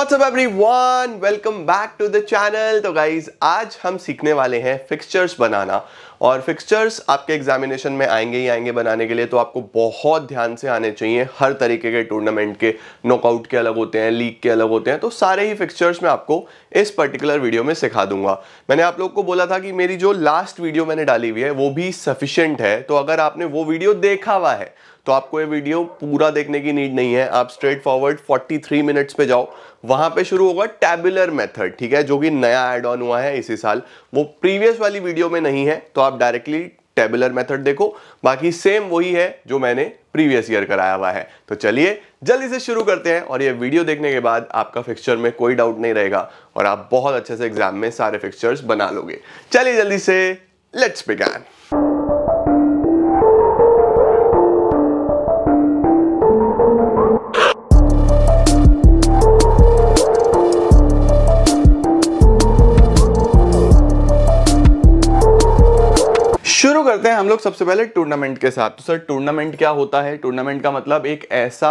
What's up everyone? Welcome back to the channel. तो guys आज हम सीखने वाले हैं फिक्सचर्स बनाना और फिक्सचर्स आपके एग्जामिनेशन में आएंगे ही आएंगे बनाने के लिए तो आपको बहुत ध्यान से आने चाहिए हर तरीके के टूर्नामेंट के नॉकआउट के अलग होते हैं लीग के अलग होते हैं तो सारे ही फिक्सचर्स मैं आपको इस पर्टिकुलर वीडियो में सिखा दूंगा मैंने आप लोग को बोला था कि मेरी जो लास्ट वीडियो मैंने डाली हुई है वो भी सफिशेंट है तो अगर आपने वो वीडियो देखा हुआ है तो आपको ये वीडियो पूरा देखने की नीड नहीं है आप स्ट्रेट फॉरवर्ड 43 मिनट्स पे जाओ वहां पे शुरू होगा टैबुलर मेथड ठीक है जो कि नया एड ऑन हुआ है इसी साल वो प्रीवियस वाली वीडियो में नहीं है तो आप डायरेक्टली टेबुलर मेथड देखो बाकी सेम वही है जो मैंने प्रीवियस ईयर कराया हुआ है तो चलिए जल्दी से शुरू करते हैं और ये वीडियो देखने के बाद आपका फिक्सचर में कोई डाउट नहीं रहेगा और आप बहुत अच्छे से एग्जाम में सारे फिक्सचर्स बना लोगे चलिए जल्दी से लेट्स बिगैन करते हैं हम लोग सबसे पहले टूर्नामेंट के साथ तो सर टूर्नामेंट क्या होता है टूर्नामेंट का मतलब एक ऐसा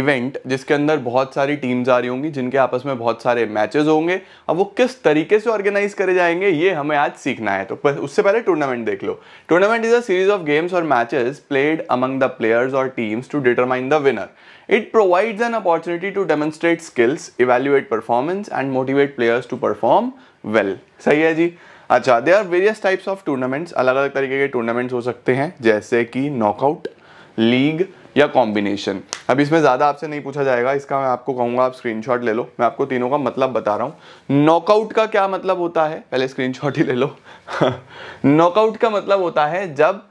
इवेंट जिसके अंदर बहुत सारी टीम्स आ रही होंगी जिनके आपस में बहुत सारे मैचेस होंगे अब वो किस तरीके से ऑर्गेनाइज करे जाएंगे ये हमें आज सीखना है तो उससे पहले टूर्नामेंट देख लो tournament is a series of games और matches played among the players और teams to determine the winner it provides an opportunity to demonstrate skills evaluate performance and motivate players to perform well सही है जी अच्छा they are various types of tournaments अलग अलग तरीके के tournaments हो सकते हैं जैसे कि नॉकआउट लीग या कॉम्बिनेशन अब इसमें ज़्यादा आपसे नहीं पूछा जाएगा इसका मैं आपको कहूँगा आप स्क्रीनशॉट ले लो मैं आपको तीनों का मतलब बता रहा हूँ नॉकआउट का क्या मतलब होता है पहले स्क्रीनशॉट ही ले लो नॉकआउट का मतलब होता है जब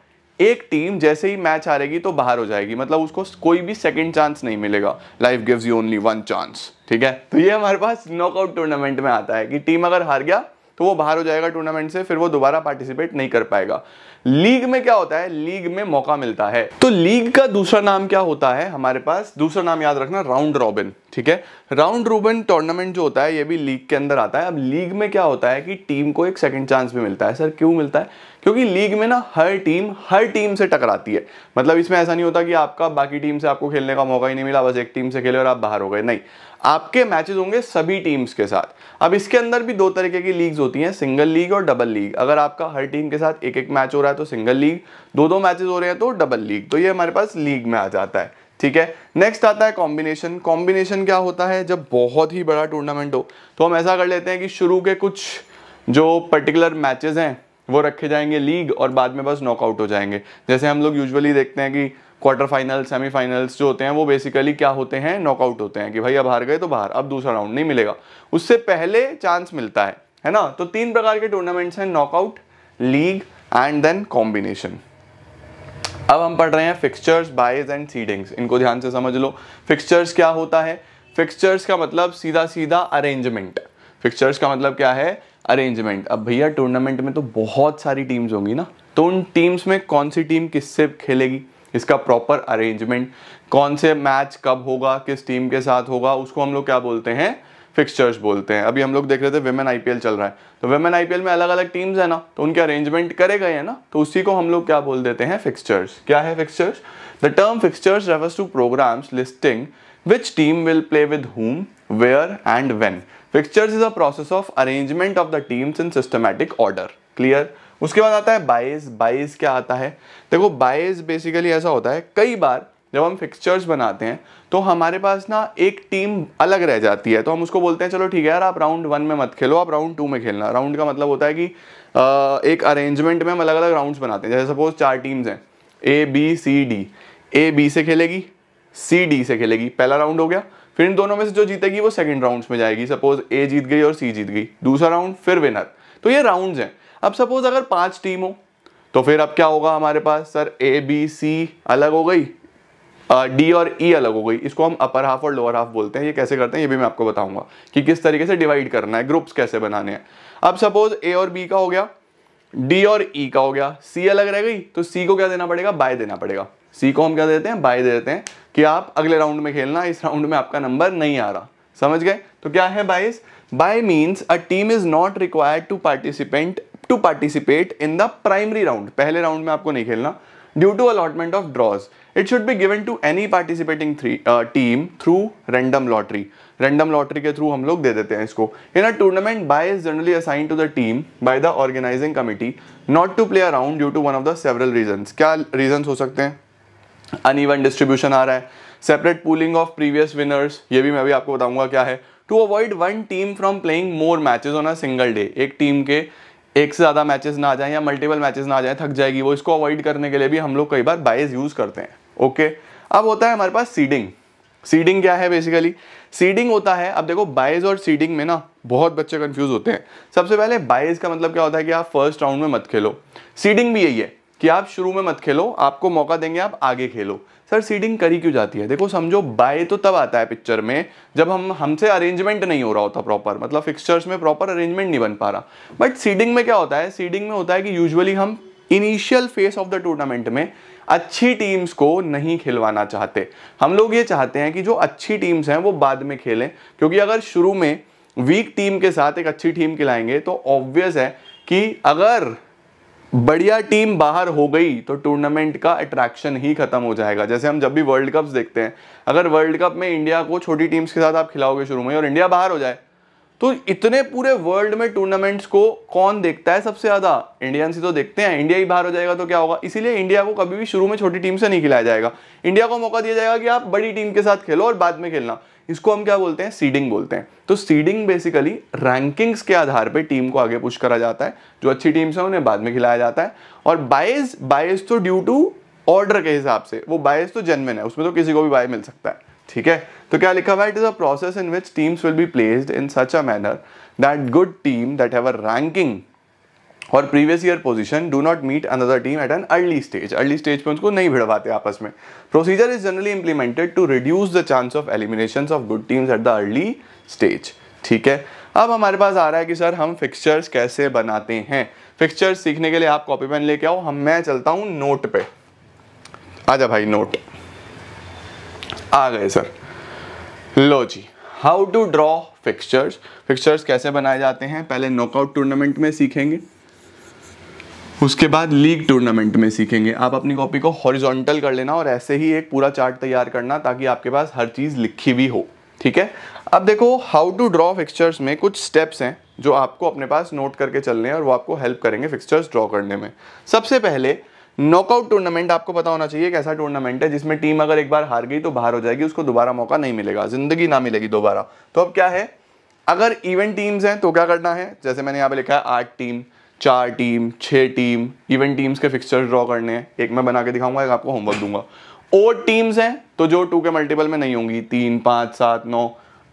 एक टीम जैसे ही मैच हारेगी तो बाहर हो जाएगी मतलब उसको कोई भी सेकेंड चांस नहीं मिलेगा life gives you only one chance ठीक है तो ये हमारे पास नॉकआउट टूर्नामेंट में आता है कि टीम अगर हार गया तो वो बाहर हो जाएगा टूर्नामेंट से फिर वो दोबारा पार्टिसिपेट नहीं कर पाएगा लीग में क्या होता है लीग में मौका मिलता है तो लीग का दूसरा नाम क्या होता है हमारे पास दूसरा नाम याद रखना राउंड रॉबिन ठीक है राउंड रोबिन टूर्नामेंट जो होता है ये भी लीग के अंदर आता है अब लीग में क्या होता है कि टीम को एक सेकेंड चांस भी मिलता है सर क्यों मिलता है क्योंकि लीग में ना हर टीम हर टीम से टकराती है मतलब इसमें ऐसा नहीं होता कि आपका बाकी टीम से आपको खेलने का मौका ही नहीं मिला बस एक टीम से खेले और आप बाहर हो गए नहीं आपके मैचेस होंगे सभी टीम्स के साथ अब इसके अंदर भी दो तरीके की लीग्स होती हैं सिंगल लीग और डबल लीग अगर आपका हर टीम के साथ एक एक मैच हो रहा है तो सिंगल लीग दो दो मैचेस हो रहे हैं तो डबल लीग तो ये हमारे पास लीग में आ जाता है ठीक है नेक्स्ट आता है कॉम्बिनेशन कॉम्बिनेशन क्या होता है जब बहुत ही बड़ा टूर्नामेंट हो तो हम ऐसा कर लेते हैं कि शुरू के कुछ जो पर्टिकुलर मैचेस हैं वो रखे जाएंगे लीग और बाद में बस नॉकआउट हो जाएंगे जैसे हम लोग यूजुअली देखते हैं कि क्वार्टर फाइनल सेमीफाइनल्स जो होते हैं वो बेसिकली क्या होते हैं नॉकआउट होते हैं कि भाई अब हार गए तो बाहर अब दूसरा राउंड नहीं मिलेगा उससे पहले चांस मिलता है है ना तो तीन प्रकार के टूर्नामेंट्स हैं knockout league and then combination अब हम पढ़ रहे हैं फिक्सचर्स बाइज एंड सीडिंग्स इनको ध्यान से समझ लो फिक्सचर्स क्या होता है फिक्सचर्स का मतलब सीधा सीधा अरेंजमेंट फिक्सचर्स का मतलब क्या है अरेंजमेंट अब भैया टूर्नामेंट में तो बहुत सारी टीम्स होंगी ना तो उन टीम्स में कौन सी टीम किससे खेलेगी इसका प्रॉपर अरेंजमेंट कौन से मैच कब होगा किस टीम के साथ होगा उसको हम लोग क्या बोलते हैं फिक्सचर्स बोलते हैं अभी हम लोग देख रहे थे वेमेन आईपीएल चल रहा है तो वेमेन आईपीएल में अलग अलग टीम्स है ना तो उनके अरेंजमेंट करे गए हैं ना तो उसी को हम लोग क्या बोल देते हैं फिक्सचर्स क्या है fixtures the term fixtures refers to programs listing which team will play with whom where and when fixtures is a process of arrangement of the teams in systematic order clear उसके बाद आता है बाइस बाइस क्या आता है देखो बाइस बेसिकली ऐसा होता है कई बार जब हम फिक्सचर्स बनाते हैं तो हमारे पास ना एक टीम अलग रह जाती है तो हम उसको बोलते हैं चलो ठीक है यार आप राउंड वन में मत खेलो आप राउंड टू में खेलना राउंड का मतलब होता है कि एक अरेंजमेंट में हम अलग अलग राउंड्स बनाते हैं जैसे सपोज चार टीम्स हैं A B C D A B से खेलेगी सी डी से खेलेगी पहला राउंड हो गया फिर इन दोनों में से जो जीतेगी वो सेकेंड राउंड में जाएगी सपोज ए जीत गई और सी जीत गई दूसरा राउंड फिर विनर तो ये राउंड्स हैं अब सपोज अगर पांच टीम हो तो फिर अब क्या होगा हमारे पास सर ए बी सी अलग हो गई डी और ई e अलग हो गई इसको हम अपर हाफ और लोअर हाफ बोलते हैं ये कैसे करते हैं ये भी मैं आपको बताऊंगा कि किस तरीके से डिवाइड करना है ग्रुप्स कैसे बनाने हैं अब सपोज ए और बी का हो गया डी और ई e का हो गया सी अलग रह गई तो सी को क्या देना पड़ेगा बाय देना पड़ेगा सी को हम क्या देते हैं बाय देते हैं कि आप अगले राउंड में खेलना इस राउंड में आपका नंबर नहीं आ रहा समझ गए तो क्या है byes bye means a team is not required to participant to participate in the primary round पहले राउंड में आपको नहीं खेलना due to allotment of draws it should be given to any participating team through random lottery random lottery के थ्रू हम लोग दे देते हैं इसको in a tournament bye is generally assigned to the team by the organising committee not to play around due to one of the several reason क्या reason हो सकते हैं अनइवन डिस्ट्रीब्यूशन आ रहा है separate pooling of previous winners ये भी मैं भी आपको बताऊंगा क्या है to avoid one team from playing more matches on a single day एक टीम के एक से ज़्यादा मैचेस ना आ जाएं या मल्टीपल मैचेस ना आ जाएं थक जाएगी वो इसको अवॉइड करने के लिए भी हम लोग कई बार बाइज यूज़ करते हैं ओके अब होता है हमारे पास सीडिंग सीडिंग क्या है बेसिकली सीडिंग होता है अब देखो बाइज और सीडिंग में ना बहुत बच्चे कंफ्यूज होते हैं सबसे पहले बाइज का मतलब क्या होता है कि आप फर्स्ट राउंड में मत खेलो सीडिंग भी यही है कि आप शुरू में मत खेलो आपको मौका देंगे आप आगे खेलो सर सीडिंग करी क्यों जाती है देखो समझो बाय तो तब आता है पिक्चर में जब हम हमसे अरेंजमेंट नहीं हो रहा होता प्रॉपर मतलब फिक्सचर्स में प्रॉपर अरेंजमेंट नहीं बन पा रहा बट सीडिंग में क्या होता है सीडिंग में होता है कि यूजुअली हम initial phase of the tournament में अच्छी टीम्स को नहीं खिलवाना चाहते हम लोग ये चाहते हैं कि जो अच्छी टीम्स हैं वो बाद में खेलें क्योंकि अगर शुरू में वीक टीम के साथ एक अच्छी टीम खिलाएंगे तो ऑब्वियस है कि अगर बढ़िया टीम बाहर हो गई तो टूर्नामेंट का अट्रैक्शन ही खत्म हो जाएगा जैसे हम जब भी वर्ल्ड कप्स देखते हैं अगर वर्ल्ड कप में इंडिया को छोटी टीम्स के साथ आप खिलाओगे शुरू में और इंडिया बाहर हो जाए तो इतने पूरे वर्ल्ड में टूर्नामेंट्स को कौन देखता है सबसे ज़्यादा इंडियंस ही तो देखते हैं इंडिया ही बाहर हो जाएगा तो क्या होगा इसीलिए इंडिया को कभी भी शुरू में छोटी टीम से नहीं खिलाया जाएगा इंडिया को मौका दिया जाएगा कि आप बड़ी टीम के साथ खेलो और बाद में खेलना इसको हम क्या बोलते हैं सीडिंग बोलते हैं तो सीडिंग बेसिकली रैंकिंग्स के आधार पे टीम को आगे पुश करा जाता है जो अच्छी टीम्स हैं उन्हें बाद में खिलाया जाता है और बायस बायस तो ड्यू टू ऑर्डर के हिसाब से वो बायस तो जन्मन है उसमें तो किसी को भी बाय मिल सकता है ठीक है तो क्या लिखा हुआ it is a process in which teams will be placed in such a manner that good team that have a ranking और previous year position do not meet another team at an early stage early stage पे उसको नहीं भिड़वाते आपस में procedure is generally implemented to reduce the chance of elimination of good teams at the early stage ठीक है अब हमारे पास आ रहा है कि सर हम फिक्सचर्स कैसे बनाते हैं फिक्सचर्स सीखने के लिए आप कॉपी पेन लेके आओ हम मैं चलता हूँ नोट पे आजा भाई नोट आ गए सर लो जी how to draw fixtures fixtures कैसे बनाए जाते हैं पहले नॉकआउट टूर्नामेंट में सीखेंगे उसके बाद लीग टूर्नामेंट में सीखेंगे आप अपनी कॉपी को हॉरिजॉन्टल कर लेना और ऐसे ही एक पूरा चार्ट तैयार करना ताकि आपके पास हर चीज़ लिखी हुई हो ठीक है अब देखो हाउ टू ड्रॉ फिक्सचर्स में कुछ स्टेप्स हैं जो आपको अपने पास नोट करके चलने हैं और वो आपको हेल्प करेंगे फिक्सचर्स ड्रॉ करने में सबसे पहले नॉकआउट टूर्नामेंट आपको पता होना चाहिए एक ऐसा टूर्नामेंट है जिसमें टीम अगर एक बार हार गई तो बाहर हो जाएगी उसको दोबारा मौका नहीं मिलेगा जिंदगी ना मिलेगी दोबारा तो अब क्या है अगर इवेंट टीम्स हैं तो क्या करना है जैसे मैंने यहाँ पे लिखा है आठ टीम चार टीम छः टीम इवन टीम्स के फिक्सचर ड्रॉ करने हैं एक मैं बना के दिखाऊंगा एक आपको होमवर्क दूंगा ओड टीम्स हैं तो जो टू के मल्टीपल में नहीं होंगी तीन पाँच सात नौ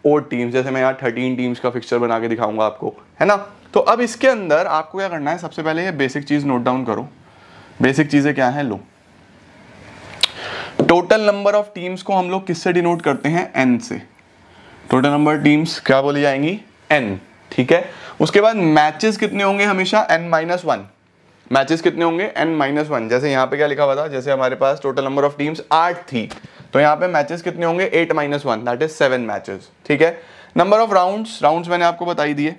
ओड टीम्स जैसे मैं यहाँ थर्टीन टीम्स का फिक्सचर बना के दिखाऊंगा आपको है ना तो अब इसके अंदर आपको क्या करना है सबसे पहले ये बेसिक चीज़ नोट डाउन करो बेसिक चीज़ें क्या हैं लो टोटल नंबर ऑफ टीम्स को हम लोग किससे डिनोट करते हैं एन से टोटल नंबर टीम्स क्या बोली जाएंगी एन ठीक है उसके बाद मैचेस कितने होंगे हमेशा एन माइनस वन मैचेस कितने होंगे एन माइनस वन जैसे यहाँ पे क्या लिखा हुआ था जैसे हमारे पास टोटल नंबर ऑफ टीम्स आठ थी तो यहाँ पे मैचेस कितने होंगे eight minus one that is seven matches ठीक है नंबर ऑफ राउंड्स राउंड्स मैंने आपको बताई दिए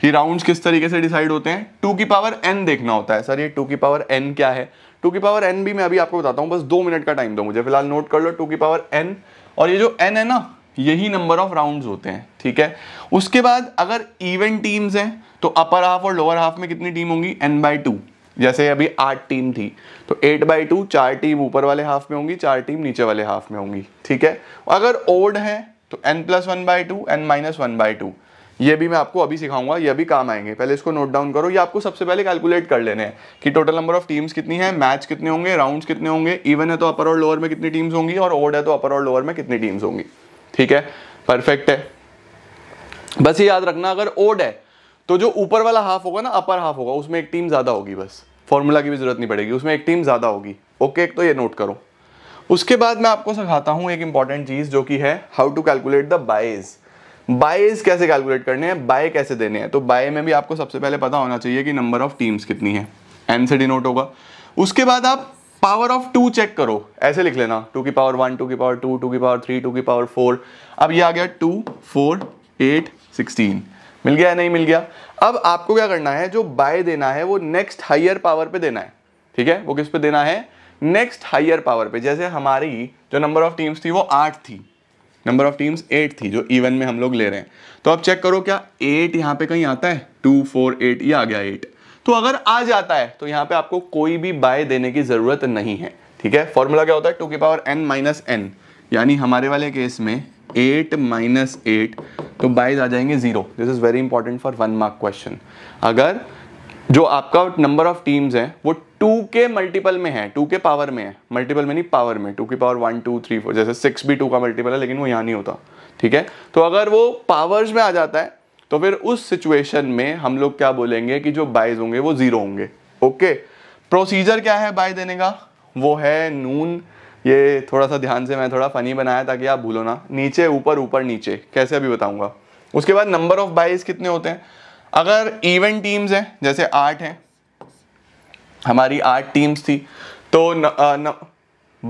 कि राउंड्स किस तरीके से डिसाइड होते हैं टू की पावर एन देखना होता है सर ये टू की पावर एन क्या है टू की पावर एन भी मैं अभी आपको बताता हूँ बस दो मिनट का टाइम दो मुझे फिलहाल नोट कर लो टू की पावर एन और ये जो एन है ना यही नंबर ऑफ राउंड्स होते हैं ठीक है उसके बाद अगर इवन टीम्स हैं तो अपर हाफ और लोअर हाफ में कितनी टीम होंगी एन बाई टू जैसे अभी आठ टीम थी तो एट बाई टू चार टीम ऊपर वाले हाफ में होंगी चार टीम नीचे वाले हाफ में होंगी ठीक है अगर ओड है तो N plus one by two N minus one by two ये भी मैं आपको अभी सिखाऊंगा ये भी काम आएंगे पहले इसको नोट डाउन करो ये आपको सबसे पहले कैलकुलेट कर लेने हैं कि टोटल नंबर ऑफ टीम्स कितनी है मैच कितने होंगे राउंड्स कितने होंगे इवन है तो अपर और लोअर में कितनी टीम्स होंगी और ओड है तो अपर और लोअर में कितनी टीम्स होंगी ठीक है परफेक्ट है बस ये याद रखना अगर ओड है तो जो ऊपर वाला हाफ होगा ना अपर हाफ होगा उसमें एक टीम ज़्यादा होगी बस फॉर्मूला की भी ज़रूरत नहीं पड़ेगी उसमें एक टीम ज़्यादा होगी ओके एक तो ये नोट करो उसके बाद मैं आपको सिखाता हूं एक इंपॉर्टेंट चीज़ जो कि है how to calculate the byes byes कैसे कैलकुलेट करने हैं बाय कैसे देने हैं तो बाय में भी आपको सबसे पहले पता होना चाहिए कि नंबर ऑफ टीम्स कितनी है एन से डिनोट होगा उसके बाद आप पावर ऑफ टू चेक करो ऐसे लिख लेना टू की पावर वन टू की पावर टू टू की पावर थ्री टू की पावर फोर अब ये आ गया टू फोर एट सिक्सटीन मिल गया नहीं मिल गया अब आपको क्या करना है जो बाय देना है वो नेक्स्ट हाइयर पावर पे देना है ठीक है वो किस पे देना है नेक्स्ट हाइयर पावर पे जैसे हमारी जो नंबर ऑफ टीम्स थी वो आठ थी नंबर ऑफ टीम्स एट थी जो इवन में हम लोग ले रहे हैं तो अब चेक करो क्या एट यहाँ पे कहीं आता है टू फोर एट ये आ गया एट तो अगर आ जाता है तो यहां पे आपको कोई भी बाय देने की ज़रूरत नहीं है ठीक है फॉर्मूला क्या होता है टू की पावर एन माइनस एन यानी हमारे वाले केस में एट माइनस एट तो बाइज आ जाएंगे zero this is very important for one mark question अगर जो आपका नंबर ऑफ टीम्स है वो टू के मल्टीपल में है टू के पावर में है मल्टीपल में नहीं पावर में टू के power one two three four जैसे सिक्स भी टू का मल्टीपल है लेकिन वो यहाँ नहीं होता ठीक है तो अगर वो पावर्स में आ जाता है तो फिर उस सिचुएशन में हम लोग क्या बोलेंगे कि जो बाइज होंगे वो ज़ीरो होंगे ओके प्रोसीजर क्या है बाय देने का वो है नून ये थोड़ा सा ध्यान से मैं थोड़ा फ़नी बनाया ताकि आप भूलो ना नीचे ऊपर ऊपर नीचे कैसे अभी बताऊंगा उसके बाद नंबर ऑफ बाइज कितने होते हैं अगर इवन टीम्स हैं जैसे आठ हैं हमारी आठ टीम्स थी तो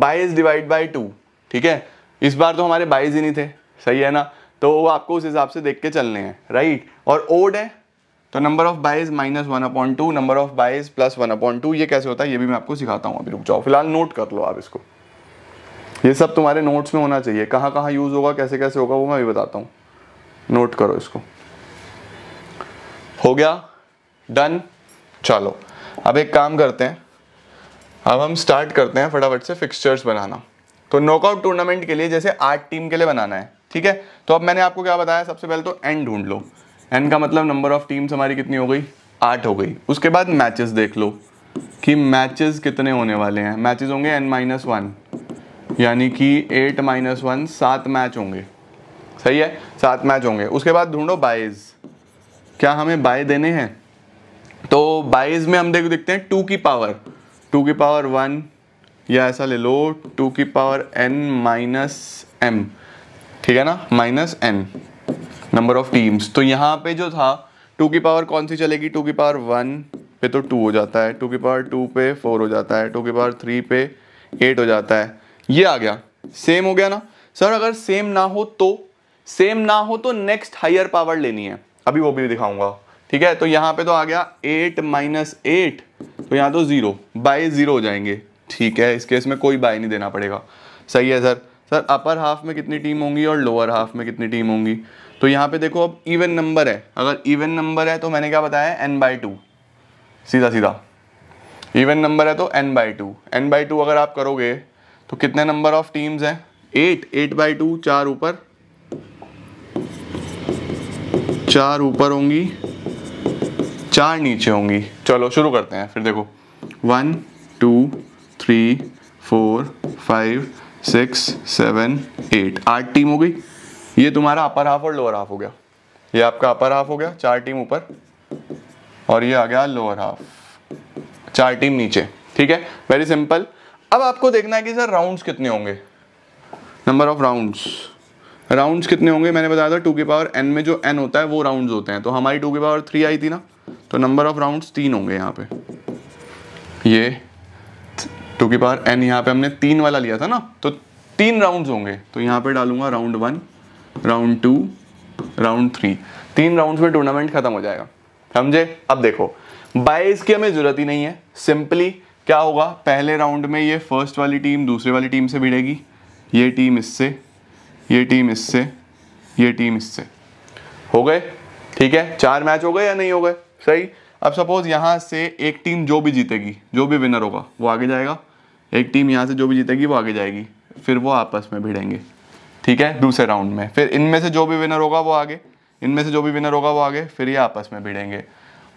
बाइज डिवाइड बाई टू ठीक है इस बार तो हमारे बाइज ही नहीं थे सही है ना तो वो आपको उस हिसाब से देख के चलने हैं राइट और ओड है तो number of byes minus one upon two number of byes plus one upon two ये कैसे होता है ये भी मैं आपको सिखाता हूँ अभी रुक जाओ फिलहाल नोट कर लो आप इसको ये सब तुम्हारे नोट्स में होना चाहिए कहाँ कहाँ यूज़ होगा कैसे कैसे होगा वो मैं भी बताता हूँ नोट करो इसको हो गया डन चलो अब एक काम करते हैं अब हम स्टार्ट करते हैं फटाफट से फिक्सचर्स बनाना तो नॉकआउट टूर्नामेंट के लिए जैसे आठ टीम के लिए बनाना है ठीक है तो अब मैंने आपको क्या बताया सबसे पहले तो एन ढूंढ लो एन का मतलब नंबर ऑफ टीम्स हमारी कितनी हो गई आठ हो गई उसके बाद मैचेस देख लो कि मैचेस कितने होने वाले हैं मैचेस होंगे एन माइनस वन यानी कि एट माइनस वन सात मैच होंगे सही है सात मैच होंगे उसके बाद ढूंढो बाइज क्या हमें बाय देने हैं तो बाइज में हम देख देखते हैं टू की पावर टू की पावर वन या ऐसा ले लो टू की पावर एन माइनस एम ठीक है ना minus N number of teams तो यहाँ पे जो था टू की पावर कौन सी चलेगी टू की पावर वन पे तो टू हो जाता है टू की पावर टू पे फोर हो जाता है टू की पावर थ्री पे एट हो जाता है ये आ गया सेम हो गया ना सर अगर सेम ना हो तो सेम ना हो तो नेक्स्ट हायर पावर लेनी है अभी वो भी दिखाऊंगा ठीक है तो यहाँ पे तो आ गया एट माइनस एट तो यहाँ तो ज़ीरो बाय ज़ीरो हो जाएंगे ठीक है इस केस में कोई बाय नहीं देना पड़ेगा सही है सर सर अपर हाफ में कितनी टीम होंगी और लोअर हाफ में कितनी टीम होंगी तो यहाँ पे देखो अब इवन नंबर है अगर इवन नंबर है तो मैंने क्या बताया एन बाई टू सीधा सीधा इवन नंबर है तो N by two N by two अगर आप करोगे तो कितने नंबर ऑफ टीम्स हैं एट एट बाई टू चार ऊपर चार ऊपर होंगी चार नीचे होंगी चलो शुरू करते हैं फिर देखो one two three four five six seven eight आठ टीम हो गई ये तुम्हारा अपर हाफ और लोअर हाफ हो गया ये आपका अपर हाफ हो गया चार टीम ऊपर और ये आ गया लोअर हाफ चार टीम नीचे ठीक है वेरी सिंपल अब आपको देखना है कि सर राउंड्स कितने होंगे नंबर ऑफ राउंड्स राउंड्स कितने होंगे मैंने बताया था टू के पावर एन में जो एन होता है वो राउंड्स होते हैं तो हमारी टू के पावर थ्री आई थी ना तो नंबर ऑफ राउंड्स तीन होंगे यहाँ पे ये टू की पावर एन यहाँ पे हमने तीन वाला लिया था ना तो तीन राउंड होंगे तो यहाँ पे डालूंगा round one round two round three तीन राउंड में टूर्नामेंट खत्म हो जाएगा समझे अब देखो बाईस की हमें जरूरत ही नहीं है सिंपली क्या होगा पहले राउंड में ये फर्स्ट वाली टीम दूसरे वाली टीम से भिड़ेगी ये टीम इससे ये टीम इससे ये टीम इससे हो गए ठीक है चार मैच हो गए या नहीं हो गए सही अब सपोज यहाँ से एक टीम जो भी जीतेगी जो भी विनर होगा वो आगे जाएगा एक टीम यहाँ से जो भी जीतेगी वो आगे जाएगी फिर वो आपस में भिड़ेंगे ठीक है दूसरे राउंड में फिर इनमें से जो भी विनर होगा वो आगे इनमें से जो भी विनर होगा वो आगे फिर ये आपस में भिड़ेंगे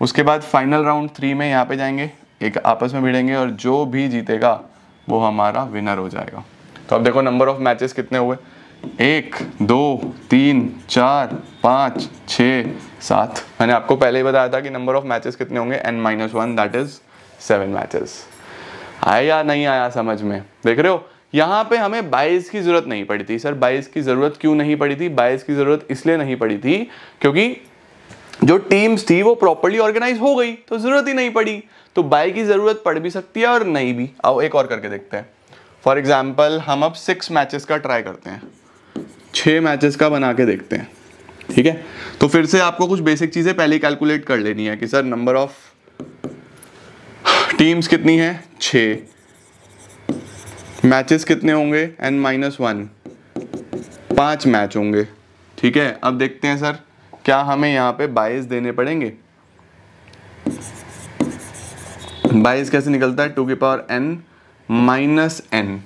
उसके बाद फाइनल राउंड थ्री में यहाँ पे जाएंगे एक आपस में भिड़ेंगे और जो भी जीतेगा वो हमारा विनर हो जाएगा तो अब देखो नंबर ऑफ मैचेस कितने हुए एक दो तीन चार पाँच छ सात मैंने आपको पहले ही बताया था कि नंबर ऑफ मैचेस कितने होंगे N minus one that is seven matches आया नहीं आया समझ में देख रहे हो यहाँ पे हमें बाइस की ज़रूरत नहीं पड़ी थी सर बाइस की ज़रूरत क्यों नहीं पड़ी थी बाइस की ज़रूरत इसलिए नहीं पड़ी थी क्योंकि जो टीम्स थी वो प्रॉपरली ऑर्गेनाइज हो गई तो ज़रूरत ही नहीं पड़ी तो बाई की ज़रूरत पड़ भी सकती है और नहीं भी आओ एक और करके देखते हैं फॉर एग्ज़ाम्पल हम अब सिक्स मैचेस का ट्राई करते हैं छः मैचेस का बना के देखते हैं ठीक है तो फिर से आपको कुछ बेसिक चीज़ें पहले कैलकुलेट कर लेनी है कि सर नंबर ऑफ़ टीम्स कितनी हैं छ मैचेस कितने होंगे एन माइनस वन पाँच मैच होंगे ठीक है अब देखते हैं सर क्या हमें यहाँ पे बाइस देने पड़ेंगे बाइस कैसे निकलता है टू की पावर एन माइनस एन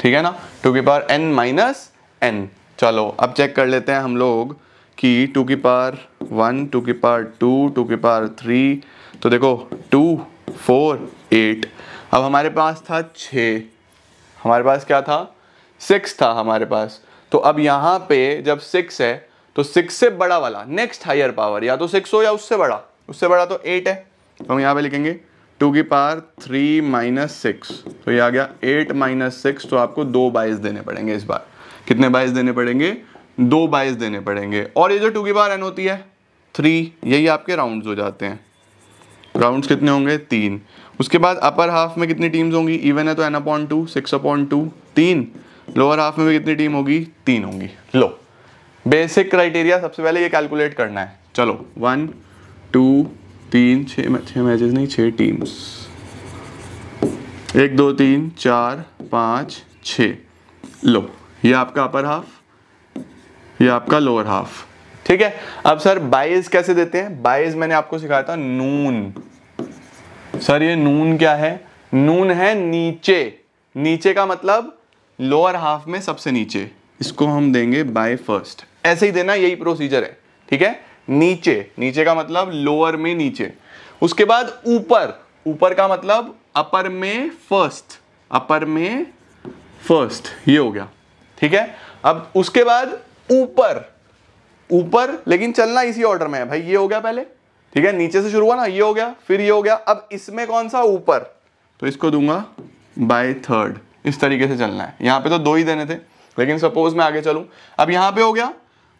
ठीक है ना टू की पावर एन माइनस एन चलो अब चेक कर लेते हैं हम लोग कि टू की पावर वन टू की पावर टू टू की पावर थ्री तो देखो टू फोर एट अब हमारे पास था छ हमारे पास क्या था सिक्स था हमारे पास तो अब यहाँ पे जब सिक्स है तो सिक्स से बड़ा वाला नेक्स्ट हायर पावर या तो सिक्स हो या उससे बड़ा उससे बड़ा तो एट है तो हम यहाँ पे लिखेंगे टू की पावर थ्री माइनस सिक्स तो ये आ गया एट माइनस सिक्स तो आपको दो बाइस देने पड़ेंगे इस बार कितने बाइस देने पड़ेंगे दो बाइस देने पड़ेंगे और ये जो टू की पावर एन होती है थ्री यही आपके राउंड हो जाते हैं राउंड्स कितने होंगे तीन उसके बाद अपर हाफ में कितनी टीम्स होंगी इवन है तो N upon two six upon two तीन लोअर हाफ में भी कितनी टीम होगी तीन होंगी लो बेसिक क्राइटेरिया सबसे पहले ये कैलकुलेट करना है चलो वन टू तीन छः छः मैचेस नहीं छः टीम्स एक दो तीन चार पाँच छ लो ये आपका अपर हाफ ये आपका लोअर हाफ ठीक है अब सर बाइज कैसे देते हैं बाइज मैंने आपको सिखाया था नून सर ये नून क्या है नून है नीचे नीचे का मतलब लोअर हाफ में सबसे नीचे इसको हम देंगे बाय फर्स्ट ऐसे ही देना यही प्रोसीजर है ठीक है नीचे नीचे का मतलब लोअर में नीचे उसके बाद ऊपर ऊपर का मतलब अपर में फर्स्ट अपर में फर्स्ट ये हो गया ठीक है अब उसके बाद ऊपर ऊपर लेकिन चलना इसी ऑर्डर में है भाई ये हो गया पहले ठीक है नीचे से शुरू हुआ ना ये हो गया फिर ये हो गया अब इसमें कौन सा ऊपर तो इसको दूंगा बाय थर्ड इस तरीके से चलना है यहां पे तो दो ही देने थे लेकिन सपोज मैं आगे चलू अब यहां पे हो गया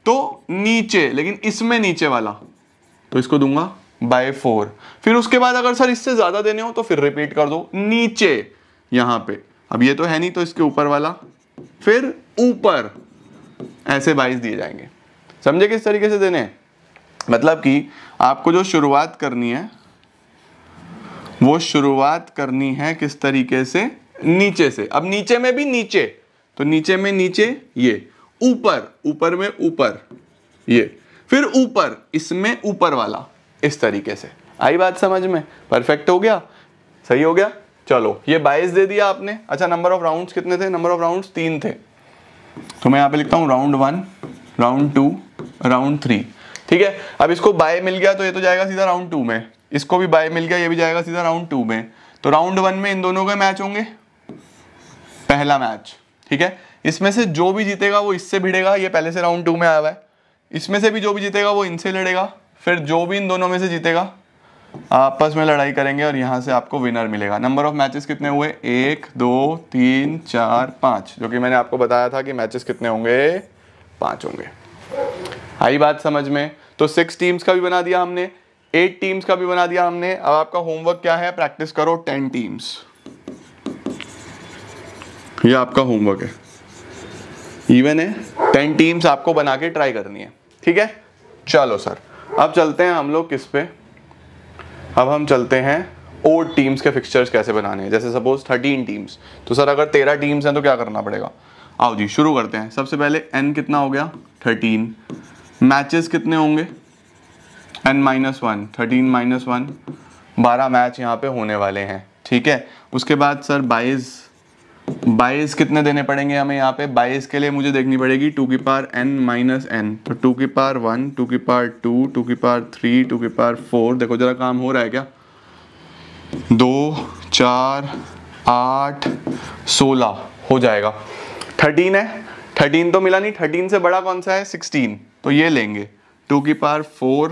तो नीचे लेकिन इसमें नीचे वाला तो इसको दूंगा बाय फोर फिर उसके बाद अगर सर इससे ज़्यादा देने हो तो फिर रिपीट कर दो नीचे यहां पे अब ये तो है नहीं तो इसके ऊपर वाला फिर ऊपर ऐसे बाईस दिए जाएंगे समझे किस तरीके से देने हैं मतलब कि आपको जो शुरुआत करनी है वो शुरुआत करनी है किस तरीके से नीचे से अब नीचे में भी नीचे तो नीचे में नीचे ये ऊपर ऊपर में ऊपर ये फिर ऊपर इसमें ऊपर वाला इस तरीके से आई बात समझ में परफेक्ट हो गया सही हो गया चलो ये बाईस दे दिया आपने अच्छा नंबर ऑफ राउंड्स कितने थे नंबर ऑफ राउंड्स तीन थे तो मैं यहाँ पे लिखता हूँ round one round two round three ठीक है अब इसको बाय मिल गया तो ये तो जाएगा सीधा राउंड टू में इसको भी बाय मिल गया ये भी जाएगा सीधा राउंड टू में तो राउंड वन में इन दोनों के मैच होंगे पहला मैच ठीक है इसमें से जो भी जीतेगा वो इससे भिड़ेगा ये पहले से राउंड टू में आया हुआ है इसमें से भी जो भी जीतेगा वो इनसे लड़ेगा फिर जो भी इन दोनों में से जीतेगा आपस में लड़ाई करेंगे और यहाँ से आपको विनर मिलेगा नंबर ऑफ मैचेस कितने हुए एक दो तीन चार पांच जो कि मैंने आपको बताया था कि मैचेस कितने होंगे पांच होंगे आई बात समझ में तो सिक्स टीम्स का भी बना दिया हमने एट टीम्स का भी बना दिया हमने अब आपका होमवर्क क्या है प्रैक्टिस करो टेन टीम्स ये आपका होमवर्क है इवन है टेन टीम्स आपको बना के ट्राई करनी है ठीक है चलो सर अब चलते हैं हम लोग किस पे अब हम चलते हैं और टीम्स के फिक्सचर्स कैसे बनाने हैं जैसे सपोज थर्टीन टीम्स तो सर अगर तेरह टीम्स हैं तो क्या करना पड़ेगा आओ जी शुरू करते हैं सबसे पहले एन कितना हो गया थर्टीन मैचेस कितने होंगे N minus one thirteen minus one बारह मैच यहाँ पे होने वाले हैं ठीक है उसके बाद सर बाईस बाईस कितने देने पड़ेंगे हमें यहाँ पे बाईस के लिए मुझे देखनी पड़ेगी टू की पार एन माइनस एन तो टू की पार वन टू की पार टू टू की पार थ्री टू की पार फोर देखो ज़रा काम हो रहा है क्या दो चार आठ सोलह हो जाएगा थर्टीन है थर्टीन तो मिला नहीं थर्टीन से बड़ा कौन सा है सिक्सटीन तो ये लेंगे टू की पार फोर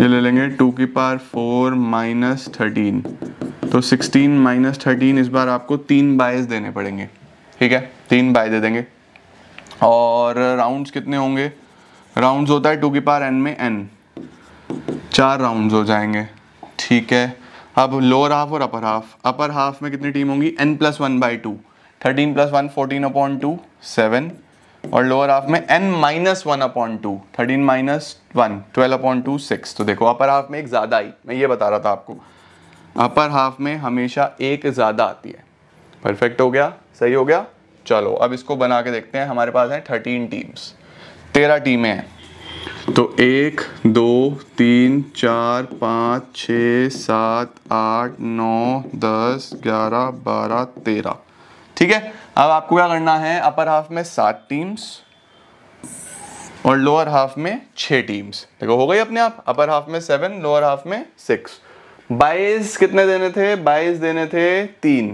ये ले लेंगे टू की पार फोर माइनस थर्टीन तो सिक्सटीन माइनस थर्टीन इस बार आपको तीन बायस देने पड़ेंगे ठीक है तीन बाय दे देंगे और राउंड्स कितने होंगे राउंड्स होता है टू की पार एन में एन चार राउंड्स हो जाएंगे ठीक है अब लोअर हाफ और अपर हाफ अपर हाफ में कितनी टीम होंगी n plus one by two thirteen plus one fourteen upon two seven और लोअर हाफ में n minus one upon two thirteen minus one twelve upon two six तो देखो अपर half में एक ज़्यादा आई मैं ये बता रहा था आपको अपर हाफ में हमेशा एक ज़्यादा आती है परफेक्ट हो गया सही हो गया चलो अब इसको बना के देखते हैं हमारे पास हैं थर्टीन टीम्स तेरह टीमें हैं तो एक दो तीन चार पाँच छ सात आठ नौ दस ग्यारह बारह तेरह ठीक है अब आपको क्या करना है अपर हाफ में सात टीम्स और लोअर हाफ में छह टीम्स देखो हो गई अपने आप अपर हाफ में सेवन लोअर हाफ में सिक्स बाईस कितने देने थे बाईस देने थे तीन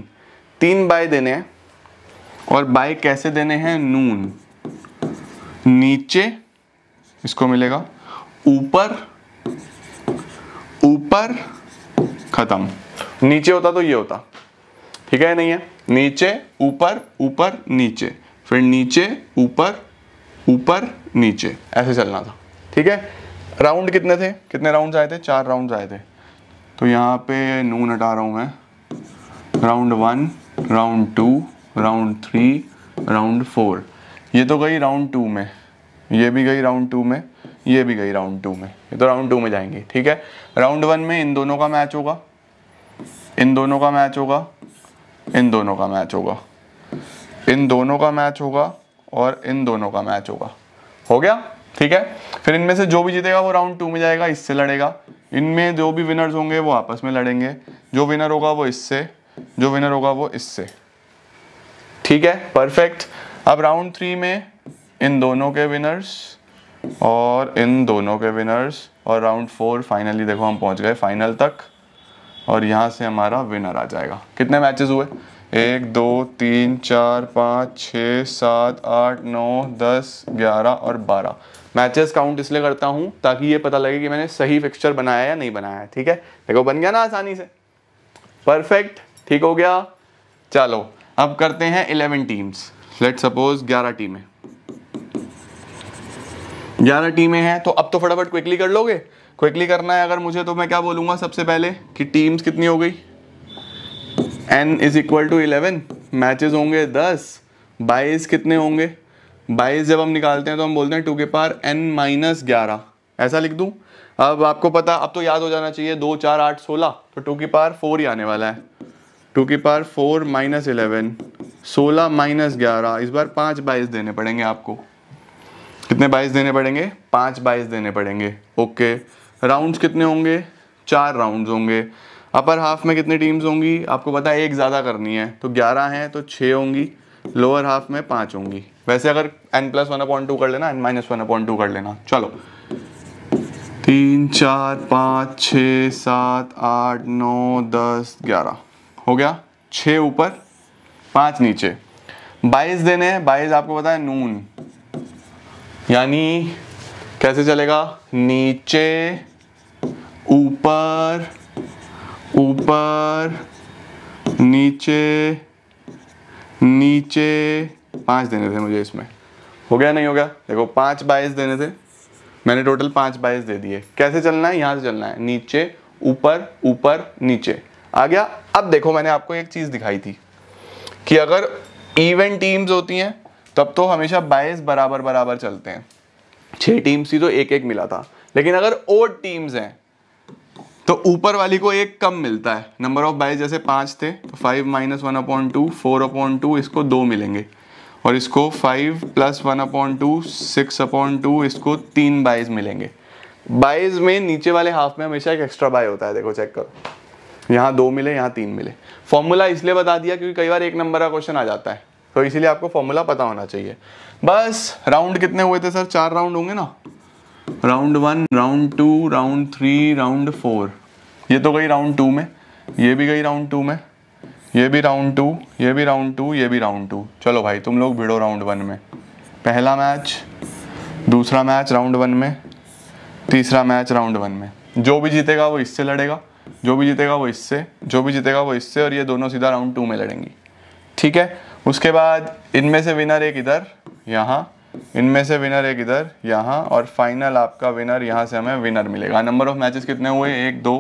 तीन बाय देने हैं और बाय कैसे देने हैं नून नीचे इसको मिलेगा ऊपर ऊपर ख़त्म नीचे होता तो ये होता ठीक है नहीं है नीचे ऊपर ऊपर नीचे फिर नीचे ऊपर ऊपर नीचे ऐसे चलना था ठीक है राउंड कितने थे कितने राउंड आए थे चार राउंड आए थे तो यहाँ पे नून हटा रहा हूँ मैं round one round two round three round four ये तो गई राउंड टू में ये भी गई राउंड टू में ये भी गई राउंड टू में ये तो राउंड टू में जाएंगी ठीक है राउंड वन में इन दोनों का मैच होगा इन दोनों का मैच होगा इन दोनों का मैच होगा इन दोनों का मैच होगा और इन दोनों का मैच होगा हो गया ठीक है फिर इनमें से जो भी जीतेगा वो राउंड टू में जाएगा इससे लड़ेगा इनमें जो भी विनर्स होंगे वो आपस में लड़ेंगे जो विनर होगा वो इससे जो विनर होगा वो इससे ठीक है परफेक्ट अब राउंड थ्री में इन दोनों के विनर्स और इन दोनों के विनर्स और राउंड फोर फाइनली देखो हम पहुंच गए फाइनल तक और यहाँ से हमारा विनर आ जाएगा कितने मैचेस हुए एक दो तीन चार पाँच छ सात आठ नौ दस ग्यारह और बारह मैचेस काउंट इसलिए करता हूँ ताकि ये पता लगे कि मैंने सही फिक्सचर बनाया या नहीं बनाया ठीक है देखो बन गया ना आसानी से परफेक्ट ठीक हो गया चलो अब करते हैं इलेवन टीम्स लेट सपोज ग्यारह टीमें ग्यारह टीमें हैं तो अब तो फटाफट क्विकली कर लोगे क्विकली करना है अगर मुझे तो मैं क्या बोलूंगा सबसे पहले कि टीम्स कितनी हो गई n is equal to eleven match होंगे दस बाईस कितने होंगे बाईस जब हम निकालते हैं तो हम बोलते हैं टू के पार एन माइनस ग्यारह ऐसा लिख दूँ अब आपको पता अब तो याद हो जाना चाहिए दो चार आठ सोलह तो टू की पार फोर ही आने वाला है टू की पार फोर माइनस इलेवन सोलह माइनस ग्यारह इस बार पाँच बाईस देने पड़ेंगे आपको कितने बाईस देने पड़ेंगे पाँच बाईस देने पड़ेंगे ओके राउंड्स कितने होंगे चार राउंड्स होंगे अपर हाफ में कितनी टीम्स होंगी आपको पता है एक ज़्यादा करनी है तो ग्यारह हैं तो छः होंगी लोअर हाफ में पाँच होंगी वैसे अगर n plus one upon two कर लेना n minus one upon two कर लेना चलो तीन चार पाँच छ सात आठ नौ दस ग्यारह हो गया छः ऊपर पाँच नीचे बाईस देने बाईस आपको पता है नून यानी कैसे चलेगा नीचे ऊपर ऊपर नीचे नीचे पांच देने थे मुझे इसमें हो गया नहीं हो गया देखो पांच बाईस देने थे मैंने टोटल पांच बाईस दे दिए कैसे चलना है यहां से चलना है नीचे ऊपर ऊपर नीचे आ गया अब देखो मैंने आपको एक चीज़ दिखाई थी कि अगर इवन टीम्स होती हैं तब तो हमेशा बाईस बराबर बराबर चलते हैं छह टीम्स थी तो एक एक मिला था लेकिन अगर और टीम्स हैं तो ऊपर वाली को एक कम मिलता है नंबर ऑफ बाइज जैसे पांच थे तो five minus one upon two four upon two इसको दो मिलेंगे और इसको five plus one upon two six upon two इसको तीन बाइज मिलेंगे बाइज में नीचे वाले हाफ में हमेशा एक एक्स्ट्रा बाय होता है देखो चेक करो यहाँ दो मिले यहाँ तीन मिले फॉर्मूला इसलिए बता दिया क्योंकि कई बार एक नंबर का क्वेश्चन आ जाता है तो इसीलिए आपको फॉर्मूला पता होना चाहिए बस राउंड कितने हुए थे सर चार राउंड होंगे ना round one round two round three round four ये तो गई राउंड टू में ये भी गई राउंड टू में ये भी राउंड टू ये भी राउंड टू ये भी राउंड टू चलो भाई तुम लोग भिड़ो राउंड वन में पहला मैच दूसरा मैच राउंड वन में तीसरा मैच राउंड वन में जो भी जीतेगा वो इससे लड़ेगा जो भी जीतेगा वो इससे जो भी जीतेगा वो इससे और ये दोनों सीधा राउंड टू में लड़ेंगी ठीक है उसके बाद इनमें से विनर एक इधर यहाँ इनमें से विनर एक इधर यहाँ और फाइनल आपका विनर यहाँ से हमें विनर मिलेगा नंबर ऑफ मैचेस कितने हुए एक दो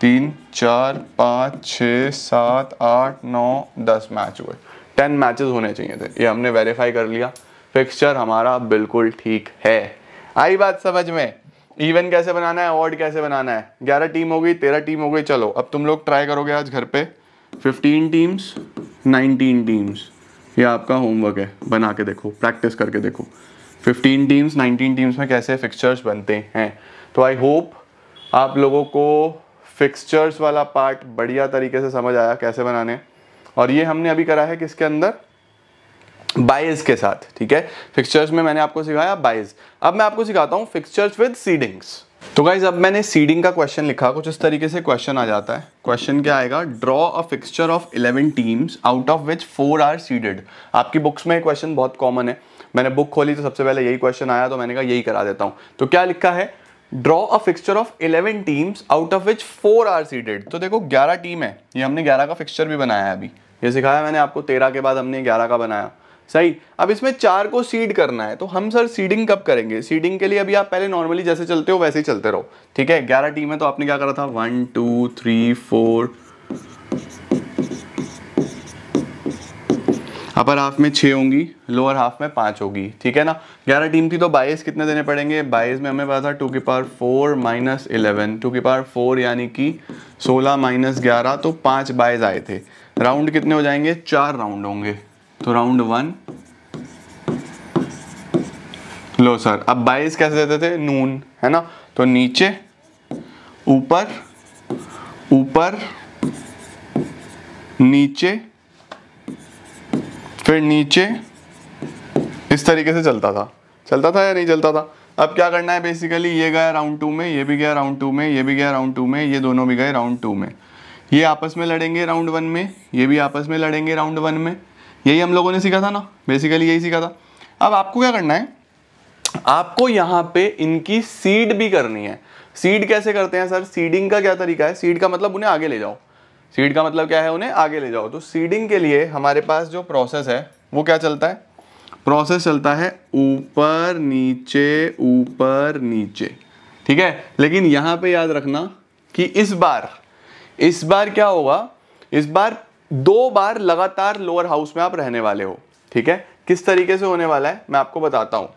तीन चार पाँच छः सात आठ नौ दस मैच हुए टेन मैचेस होने चाहिए थे ये हमने वेरीफाई कर लिया फिक्सचर हमारा बिल्कुल ठीक है आई बात समझ में इवन कैसे बनाना है अवार्ड कैसे बनाना है ग्यारह टीम हो गई तेरह टीम हो गई चलो अब तुम लोग ट्राई करोगे आज घर पे फिफ्टीन टीम्स नाइनटीन टीम्स ये आपका होमवर्क है बना के देखो प्रैक्टिस करके देखो 15 टीम्स 19 टीम्स में कैसे फिक्सचर्स बनते हैं तो आई होप आप लोगों को फिक्सचर्स वाला पार्ट बढ़िया तरीके से समझ आया कैसे बनाने और ये हमने अभी करा है किसके अंदर बाइज के साथ ठीक है फिक्सचर्स में मैंने आपको सिखाया बाइज अब मैं आपको सिखाता हूँ फिक्सचर्स विद सीडिंग्स तो गाइज अब मैंने सीडिंग का क्वेश्चन लिखा कुछ इस तरीके से क्वेश्चन आ जाता है क्वेश्चन क्या आएगा draw a fixture of eleven teams out of which four are seeded आपकी बुक्स में क्वेश्चन बहुत कॉमन है मैंने बुक खोली तो सबसे पहले यही क्वेश्चन आया तो मैंने कहा यही करा देता हूँ तो क्या लिखा है draw a fixture of eleven teams out of which four are seeded तो देखो ग्यारह टीम है ये हमने ग्यारह का फिक्सचर भी बनाया है अभी ये सिखाया मैंने आपको तेरह के बाद हमने ग्यारह का बनाया सही अब इसमें चार को सीड करना है तो हम सर सीडिंग कब करेंगे सीडिंग के लिए अभी आप पहले नॉर्मली जैसे चलते हो वैसे ही चलते रहो ठीक है ग्यारह टीम है तो आपने क्या करा था one two three four upper half में छः होंगी लोअर हाफ में पाँच होगी ठीक है ना ग्यारह टीम थी तो बाईस कितने देने पड़ेंगे बाईस में हमें पता था टू की power four minus eleven two की पार फोर यानी कि सोलह माइनस ग्यारह तो पाँच बाईस आए थे राउंड कितने हो जाएंगे चार राउंड होंगे तो राउंड वन लो सर अब बाईस कैसे देते थे नून है ना तो नीचे ऊपर ऊपर नीचे फिर नीचे इस तरीके से चलता था चलता था या नहीं चलता था अब क्या करना है बेसिकली ये गया राउंड टू में ये भी गया राउंड टू में ये भी गया राउंड टू में ये दोनों भी गए राउंड टू में ये आपस में लड़ेंगे राउंड वन में ये भी आपस में लड़ेंगे राउंड वन में यही हम लोगों ने सीखा था ना बेसिकली यही सीखा था अब आपको क्या करना है आपको यहाँ पे इनकी सीड भी करनी है सीड कैसे करते हैं सर सीडिंग का क्या तरीका है सीड का मतलब उन्हें आगे ले जाओ सीड का मतलब क्या है उन्हें आगे ले जाओ तो सीडिंग के लिए हमारे पास जो प्रोसेस है वो क्या चलता है प्रोसेस चलता है ऊपर नीचे ऊपर नीचे ठीक है लेकिन यहाँ पे याद रखना कि इस बार इस बार क्या होगा इस बार दो बार लगातार लोअर हाउस में आप रहने वाले हो ठीक है किस तरीके से होने वाला है मैं आपको बताता हूँ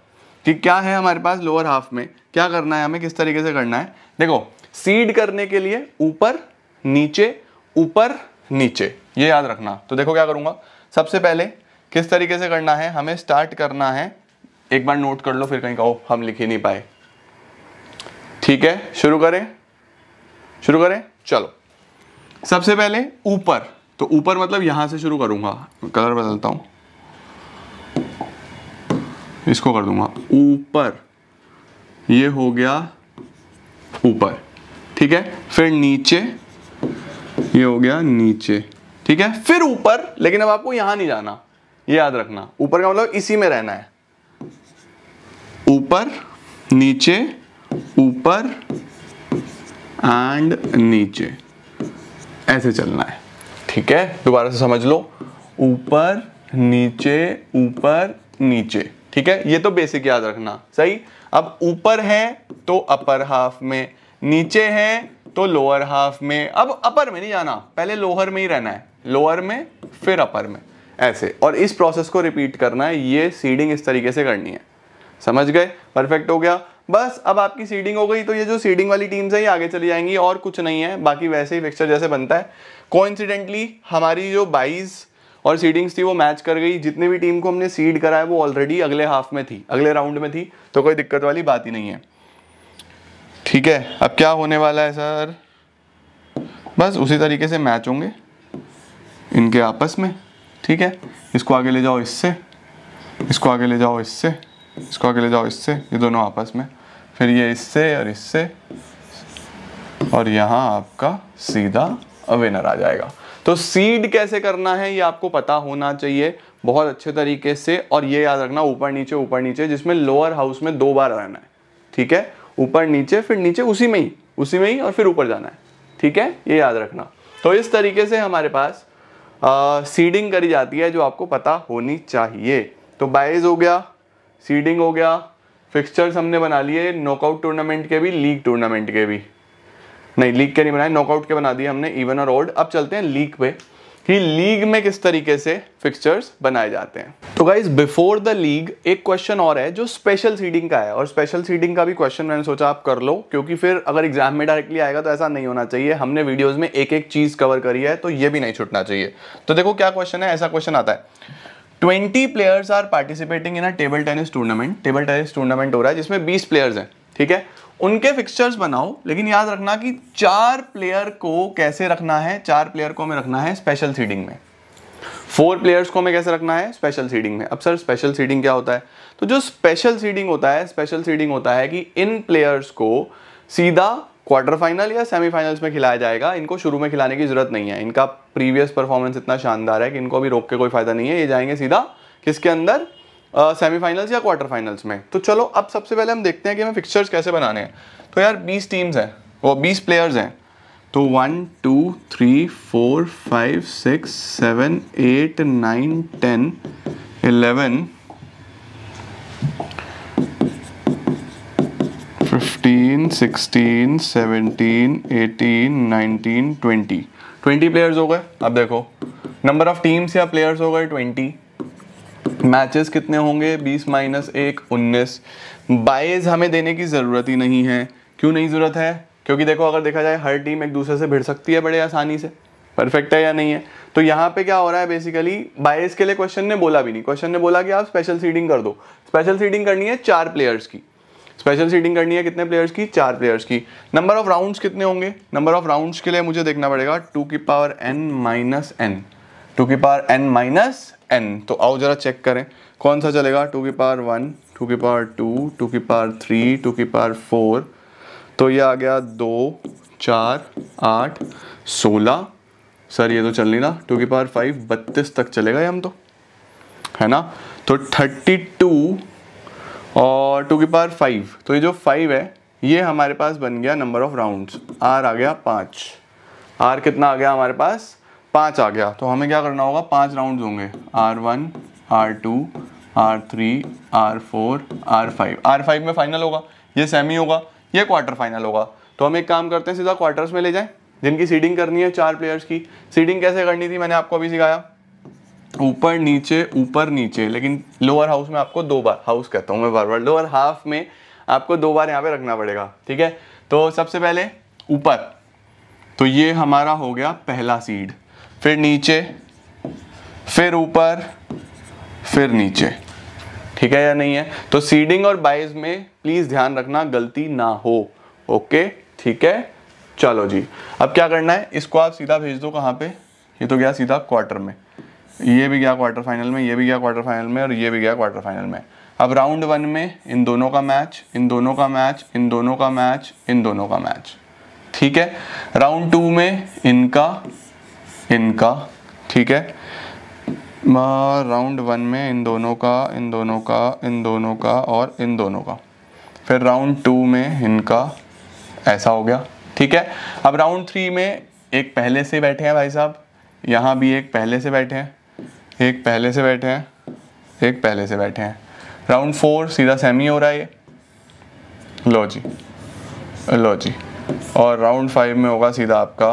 कि क्या है हमारे पास लोअर हाफ में क्या करना है हमें किस तरीके से करना है देखो सीड करने के लिए ऊपर नीचे ऊपर नीचे ये याद रखना तो देखो क्या करूंगा सबसे पहले किस तरीके से करना है हमें स्टार्ट करना है एक बार नोट कर लो फिर कहीं कहो हम लिख ही नहीं पाए ठीक है शुरू करें शुरू करें चलो सबसे पहले ऊपर तो ऊपर मतलब यहाँ से शुरू करूँगा कलर बदलता हूँ इसको कर दूंगा ऊपर ये हो गया ऊपर ठीक है फिर नीचे ये हो गया नीचे ठीक है फिर ऊपर लेकिन अब आपको यहां नहीं जाना ये याद रखना ऊपर का मतलब इसी में रहना है ऊपर नीचे ऊपर एंड नीचे ऐसे चलना है ठीक है दोबारा से समझ लो ऊपर नीचे ऊपर नीचे ठीक है ये तो बेसिक याद रखना सही अब ऊपर है तो अपर हाफ में नीचे है तो लोअर हाफ में अब अपर में नहीं जाना पहले लोअर में ही रहना है लोअर में फिर अपर में ऐसे और इस प्रोसेस को रिपीट करना है ये सीडिंग इस तरीके से करनी है समझ गए परफेक्ट हो गया बस अब आपकी सीडिंग हो गई तो ये जो सीडिंग वाली टीम्स है ये आगे चली जाएंगी और कुछ नहीं है बाकी वैसे ही पिक्चर जैसे बनता है कोइंसिडेंटली हमारी जो बाइज और सीडिंग्स थी वो मैच कर गई जितनी भी टीम को हमने सीड करा है वो ऑलरेडी अगले हाफ में थी अगले राउंड में थी तो कोई दिक्कत वाली बात ही नहीं है ठीक है अब क्या होने वाला है सर बस उसी तरीके से मैच होंगे इनके आपस में ठीक है इसको आगे ले जाओ इससे इसको आगे ले जाओ इससे इसको आगे ले जाओ इससे ये दोनों आपस में फिर ये इससे और इससे और यहाँ आपका सीधा विनर आ जाएगा तो सीड कैसे करना है ये आपको पता होना चाहिए बहुत अच्छे तरीके से और ये याद रखना ऊपर नीचे ऊपर नीचे जिसमें लोअर हाउस में दो बार रहना है ठीक है ऊपर नीचे फिर नीचे उसी में ही उसी में ही और फिर ऊपर जाना है ठीक है ये याद रखना तो इस तरीके से हमारे पास सीडिंग करी जाती है जो आपको पता होनी चाहिए तो बाइज हो गया सीडिंग हो गया फिक्सचर्स हमने बना लिए नॉकआउट टूर्नामेंट के भी लीग टूर्नामेंट के भी नहीं लीग के नहीं बनाए नॉकआउट के बना दिए हमने इवन और ओल्ड अब चलते हैं लीग पे कि लीग में किस तरीके से फिक्सचर्स बनाए जाते हैं तो गाइज बिफोर द लीग एक क्वेश्चन और है जो स्पेशल सीडिंग का है और स्पेशल सीडिंग का भी क्वेश्चन मैंने सोचा आप कर लो क्योंकि फिर अगर एग्जाम में डायरेक्टली आएगा तो ऐसा नहीं होना चाहिए हमने वीडियोज में एक एक चीज कवर करी है तो ये भी नहीं छूटना चाहिए तो देखो क्या क्वेश्चन है ऐसा क्वेश्चन आता है twenty players are participating in a table tennis tournament table tennis tournament हो रहा है जिसमें बीस प्लेयर्स हैं ठीक है उनके फिक्सचर्स बनाओ लेकिन याद रखना कि चार प्लेयर को कैसे रखना है चार प्लेयर को हमें रखना है स्पेशल सीडिंग में फोर प्लेयर्स को हमें कैसे रखना है स्पेशल सीडिंग में अब सर स्पेशल सीडिंग क्या होता है तो जो स्पेशल सीडिंग होता है स्पेशल सीडिंग होता है कि इन प्लेयर्स को सीधा क्वार्टर फाइनल या सेमीफाइनल्स में खिलाया जाएगा इनको शुरू में खिलाने की जरूरत नहीं है इनका प्रीवियस परफॉर्मेंस इतना शानदार है कि इनको अभी रोक के कोई फायदा नहीं है ये जाएंगे सीधा किसके अंदर सेमीफाइनल्स या क्वार्टर फाइनल्स में तो चलो अब सबसे पहले हम देखते हैं कि हमें फिक्सचर्स कैसे बनाने हैं तो यार बीस टीम्स हैं वो बीस प्लेयर्स हैं तो one two three four five six seven eight nine ten eleven fifteen sixteen seventeen eighteen nineteen twenty twenty players हो गए अब देखो नंबर ऑफ टीम्स या प्लेयर्स हो गए ट्वेंटी मैचेस कितने होंगे 20 माइनस एक उन्नीस बाइज हमें देने की ज़रूरत ही नहीं है क्यों नहीं ज़रूरत है क्योंकि देखो अगर देखा जाए हर टीम एक दूसरे से भिड़ सकती है बड़े आसानी से परफेक्ट है या नहीं है तो यहाँ पे क्या हो रहा है बेसिकली बायस के लिए क्वेश्चन ने बोला भी नहीं क्वेश्चन ने बोला कि आप स्पेशल सीडिंग कर दो स्पेशल सीडिंग करनी है चार प्लेयर्स की स्पेशल सीडिंग करनी है कितने प्लेयर्स की चार प्लेयर्स की नंबर ऑफ राउंड्स कितने होंगे नंबर ऑफ राउंड्स के लिए मुझे देखना पड़ेगा टू की power N minus n two की पावर एन माइनस एन तो आओ ज़रा चेक करें कौन सा चलेगा टू की पावर वन टू की पावर टू टू की पावर थ्री टू की पावर फोर तो ये आ गया दो चार आठ सोलह सर ये तो चल नहीं ना टू की पावर फाइव बत्तीस तक चलेगा ये हम तो है ना तो थर्टी टू और टू की पावर फाइव तो ये जो फाइव है ये हमारे पास बन गया नंबर ऑफ राउंड्स आर आ गया पाँच आर कितना आ गया हमारे पास पाँच आ गया तो हमें क्या करना होगा पांच राउंड होंगे R one R two R three R four R five R five में फाइनल होगा ये सेमी होगा ये क्वार्टर फाइनल होगा तो हम एक काम करते हैं सीधा क्वार्टर्स में ले जाएं जिनकी सीडिंग करनी है चार प्लेयर्स की सीडिंग कैसे करनी थी मैंने आपको अभी सिखाया ऊपर नीचे ऊपर नीचे लेकिन लोअर हाउस में आपको दो बार हाउस कहता हूँ मैं बार बार लोअर हाफ में आपको दो बार यहाँ पे रखना पड़ेगा ठीक है तो सबसे पहले ऊपर तो ये हमारा हो गया पहला सीड फिर नीचे फिर ऊपर फिर नीचे ठीक है या नहीं है तो सीडिंग और बाइज में प्लीज ध्यान रखना गलती ना हो ओके ठीक है चलो जी अब क्या करना है इसको आप सीधा भेज दो कहाँ पे ये तो गया सीधा क्वार्टर में ये भी गया क्वार्टर फाइनल में ये भी गया क्वार्टर फाइनल में और ये भी गया क्वार्टर फाइनल में अब राउंड वन में इन दोनों का मैच इन दोनों का मैच इन दोनों का मैच इन दोनों का मैच ठीक है राउंड टू में इनका इनका ठीक है राउंड वन में इन दोनों का इन दोनों का इन दोनों का और इन दोनों का फिर राउंड टू में इनका ऐसा हो गया ठीक है अब राउंड थ्री में एक पहले से बैठे हैं भाई साहब यहाँ भी एक पहले से बैठे हैं एक पहले से बैठे हैं एक पहले से बैठे हैं राउंड फोर सीधा सेमी हो रहा है ये लो जी लो जी और राउंड फाइव में होगा सीधा आपका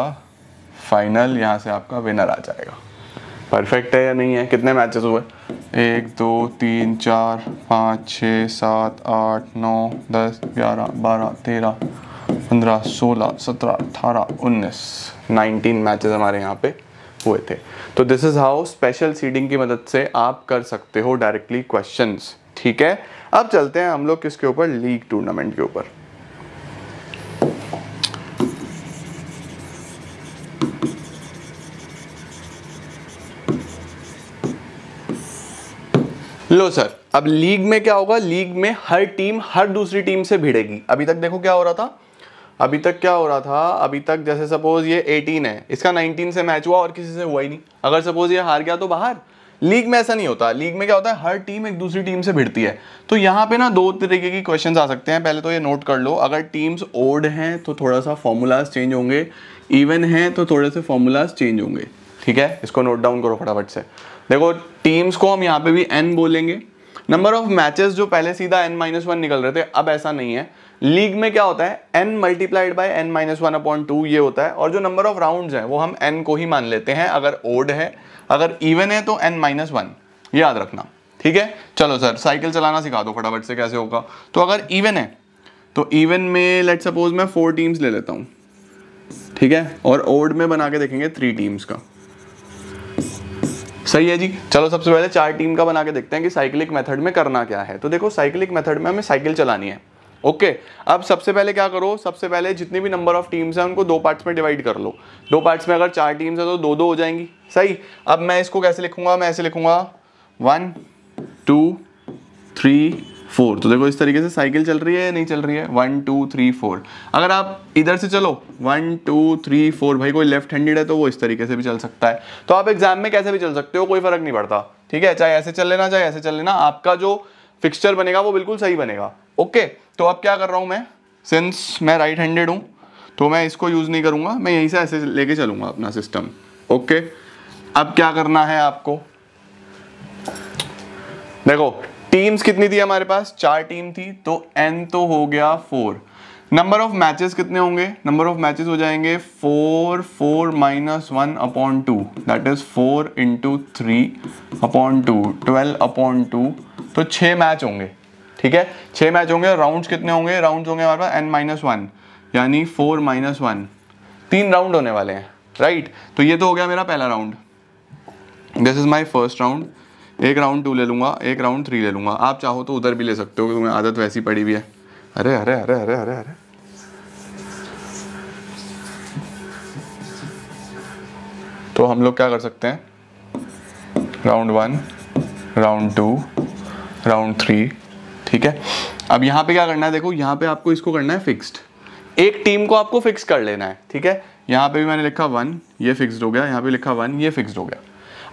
फाइनल यहाँ से आपका विनर आ जाएगा परफेक्ट है या नहीं है कितने मैचेस हुए एक दो तीन चार पाँच छः सात आठ नौ दस ग्यारह बारह तेरह पंद्रह सोलह सत्रह अठारह उन्नीस नाइनटीन मैचेस हमारे यहाँ पे हुए थे तो this is how special seeding की मदद से आप कर सकते हो डायरेक्टली क्वेश्चंस ठीक है अब चलते हैं हम लोग किसके ऊपर लीग टूर्नामेंट के ऊपर लो सर अब लीग में क्या होगा लीग में हर टीम हर दूसरी टीम से भिड़ेगी अभी तक देखो क्या हो रहा था अभी तक क्या हो रहा था अभी तक जैसे सपोज ये 18 है इसका 19 से मैच हुआ और किसी से हुआ ही नहीं अगर सपोज ये हार गया तो बाहर लीग में ऐसा नहीं होता लीग में क्या होता है हर टीम एक दूसरी टीम से भिड़ती है तो यहाँ पे ना दो तरीके की क्वेश्चंस आ सकते हैं पहले तो ये नोट कर लो अगर टीम्स ओल्ड हैं तो थोड़ा सा फॉर्मूलाज चेंज होंगे इवन हैं तो थोड़े से फॉर्मूलाज चेंज होंगे ठीक है इसको नोट डाउन करो फटाफट से देखो टीम्स को हम यहाँ पे भी एन बोलेंगे नंबर ऑफ मैचेस जो पहले सीधा एन माइनस वन निकल रहे थे अब ऐसा नहीं है लीग में क्या होता है n multiplied by n minus one upon two ये होता है और जो नंबर ऑफ राउंड है वो हम एन को ही मान लेते हैं अगर ओड है अगर इवन है तो एन माइनस वन याद रखना ठीक है चलो सर साइकिल चलाना सिखा दो फटाफट से कैसे होगा तो अगर इवन है तो इवन में लेट सपोज मैं फोर टीम्स ले लेता हूँ ठीक है और ओड में बना के देखेंगे थ्री टीम्स का सही है जी चलो सबसे पहले चार टीम का बना के देखते हैं कि साइकिलिक मेथड में करना क्या है तो देखो साइकिलिक मेथड में हमें साइकिल चलानी है ओके okay, अब सबसे पहले क्या करो सबसे पहले जितने भी नंबर ऑफ टीम्स हैं उनको दो पार्ट्स में डिवाइड कर लो दो पार्ट्स में अगर चार टीम्स हैं तो दो दो हो जाएंगी सही अब मैं इसको कैसे लिखूंगा मैं ऐसे लिखूंगा वन टू थ्री फोर तो देखो इस तरीके से साइकिल चल रही है या नहीं चल रही है वन टू थ्री फोर अगर आप इधर से चलो वन टू थ्री फोर भाई कोई लेफ्ट हैंडेड है तो वो इस तरीके से भी चल सकता है तो आप एग्जाम में कैसे भी चल सकते हो कोई फर्क नहीं पड़ता ठीक है चाहे ऐसे चल लेना चाहे ऐसे चल लेना आपका जो फिक्सचर बनेगा वो बिल्कुल सही बनेगा ओके तो अब क्या कर रहा हूँ मैं सिंस मैं राइट हैंडेड हूँ तो मैं इसको यूज़ नहीं करूँगा मैं यहीं से ऐसे लेके चलूंगा अपना सिस्टम ओके अब क्या करना है आपको देखो टीम्स कितनी थी हमारे पास चार टीम थी तो एन तो हो गया फोर नंबर ऑफ मैचेस कितने होंगे नंबर ऑफ मैचेस हो जाएंगे four four minus one upon two that is four into three upon two twelve upon two तो छह मैच होंगे ठीक है छह मैच होंगे राउंड्स कितने होंगे राउंड्स होंगे हमारे पास एन माइनस वन यानी फोर माइनस वन तीन राउंड होने वाले हैं राइट right? तो ये तो हो गया मेरा पहला round this is my first round एक राउंड टू ले लूँगा एक राउंड थ्री ले लूँगा आप चाहो तो उधर भी ले सकते हो क्योंकि तुम्हें आदत वैसी पड़ी हुई है अरे अरे अरे अरे अरे अरे तो हम लोग क्या कर सकते हैं round one round two round three ठीक है अब यहाँ पे क्या करना है देखो यहाँ पे आपको इसको करना है फिक्स्ड एक टीम को आपको फिक्स कर लेना है ठीक है यहाँ पे भी मैंने लिखा वन ये फिक्स्ड हो गया यहाँ पे लिखा वन ये फिक्स्ड हो गया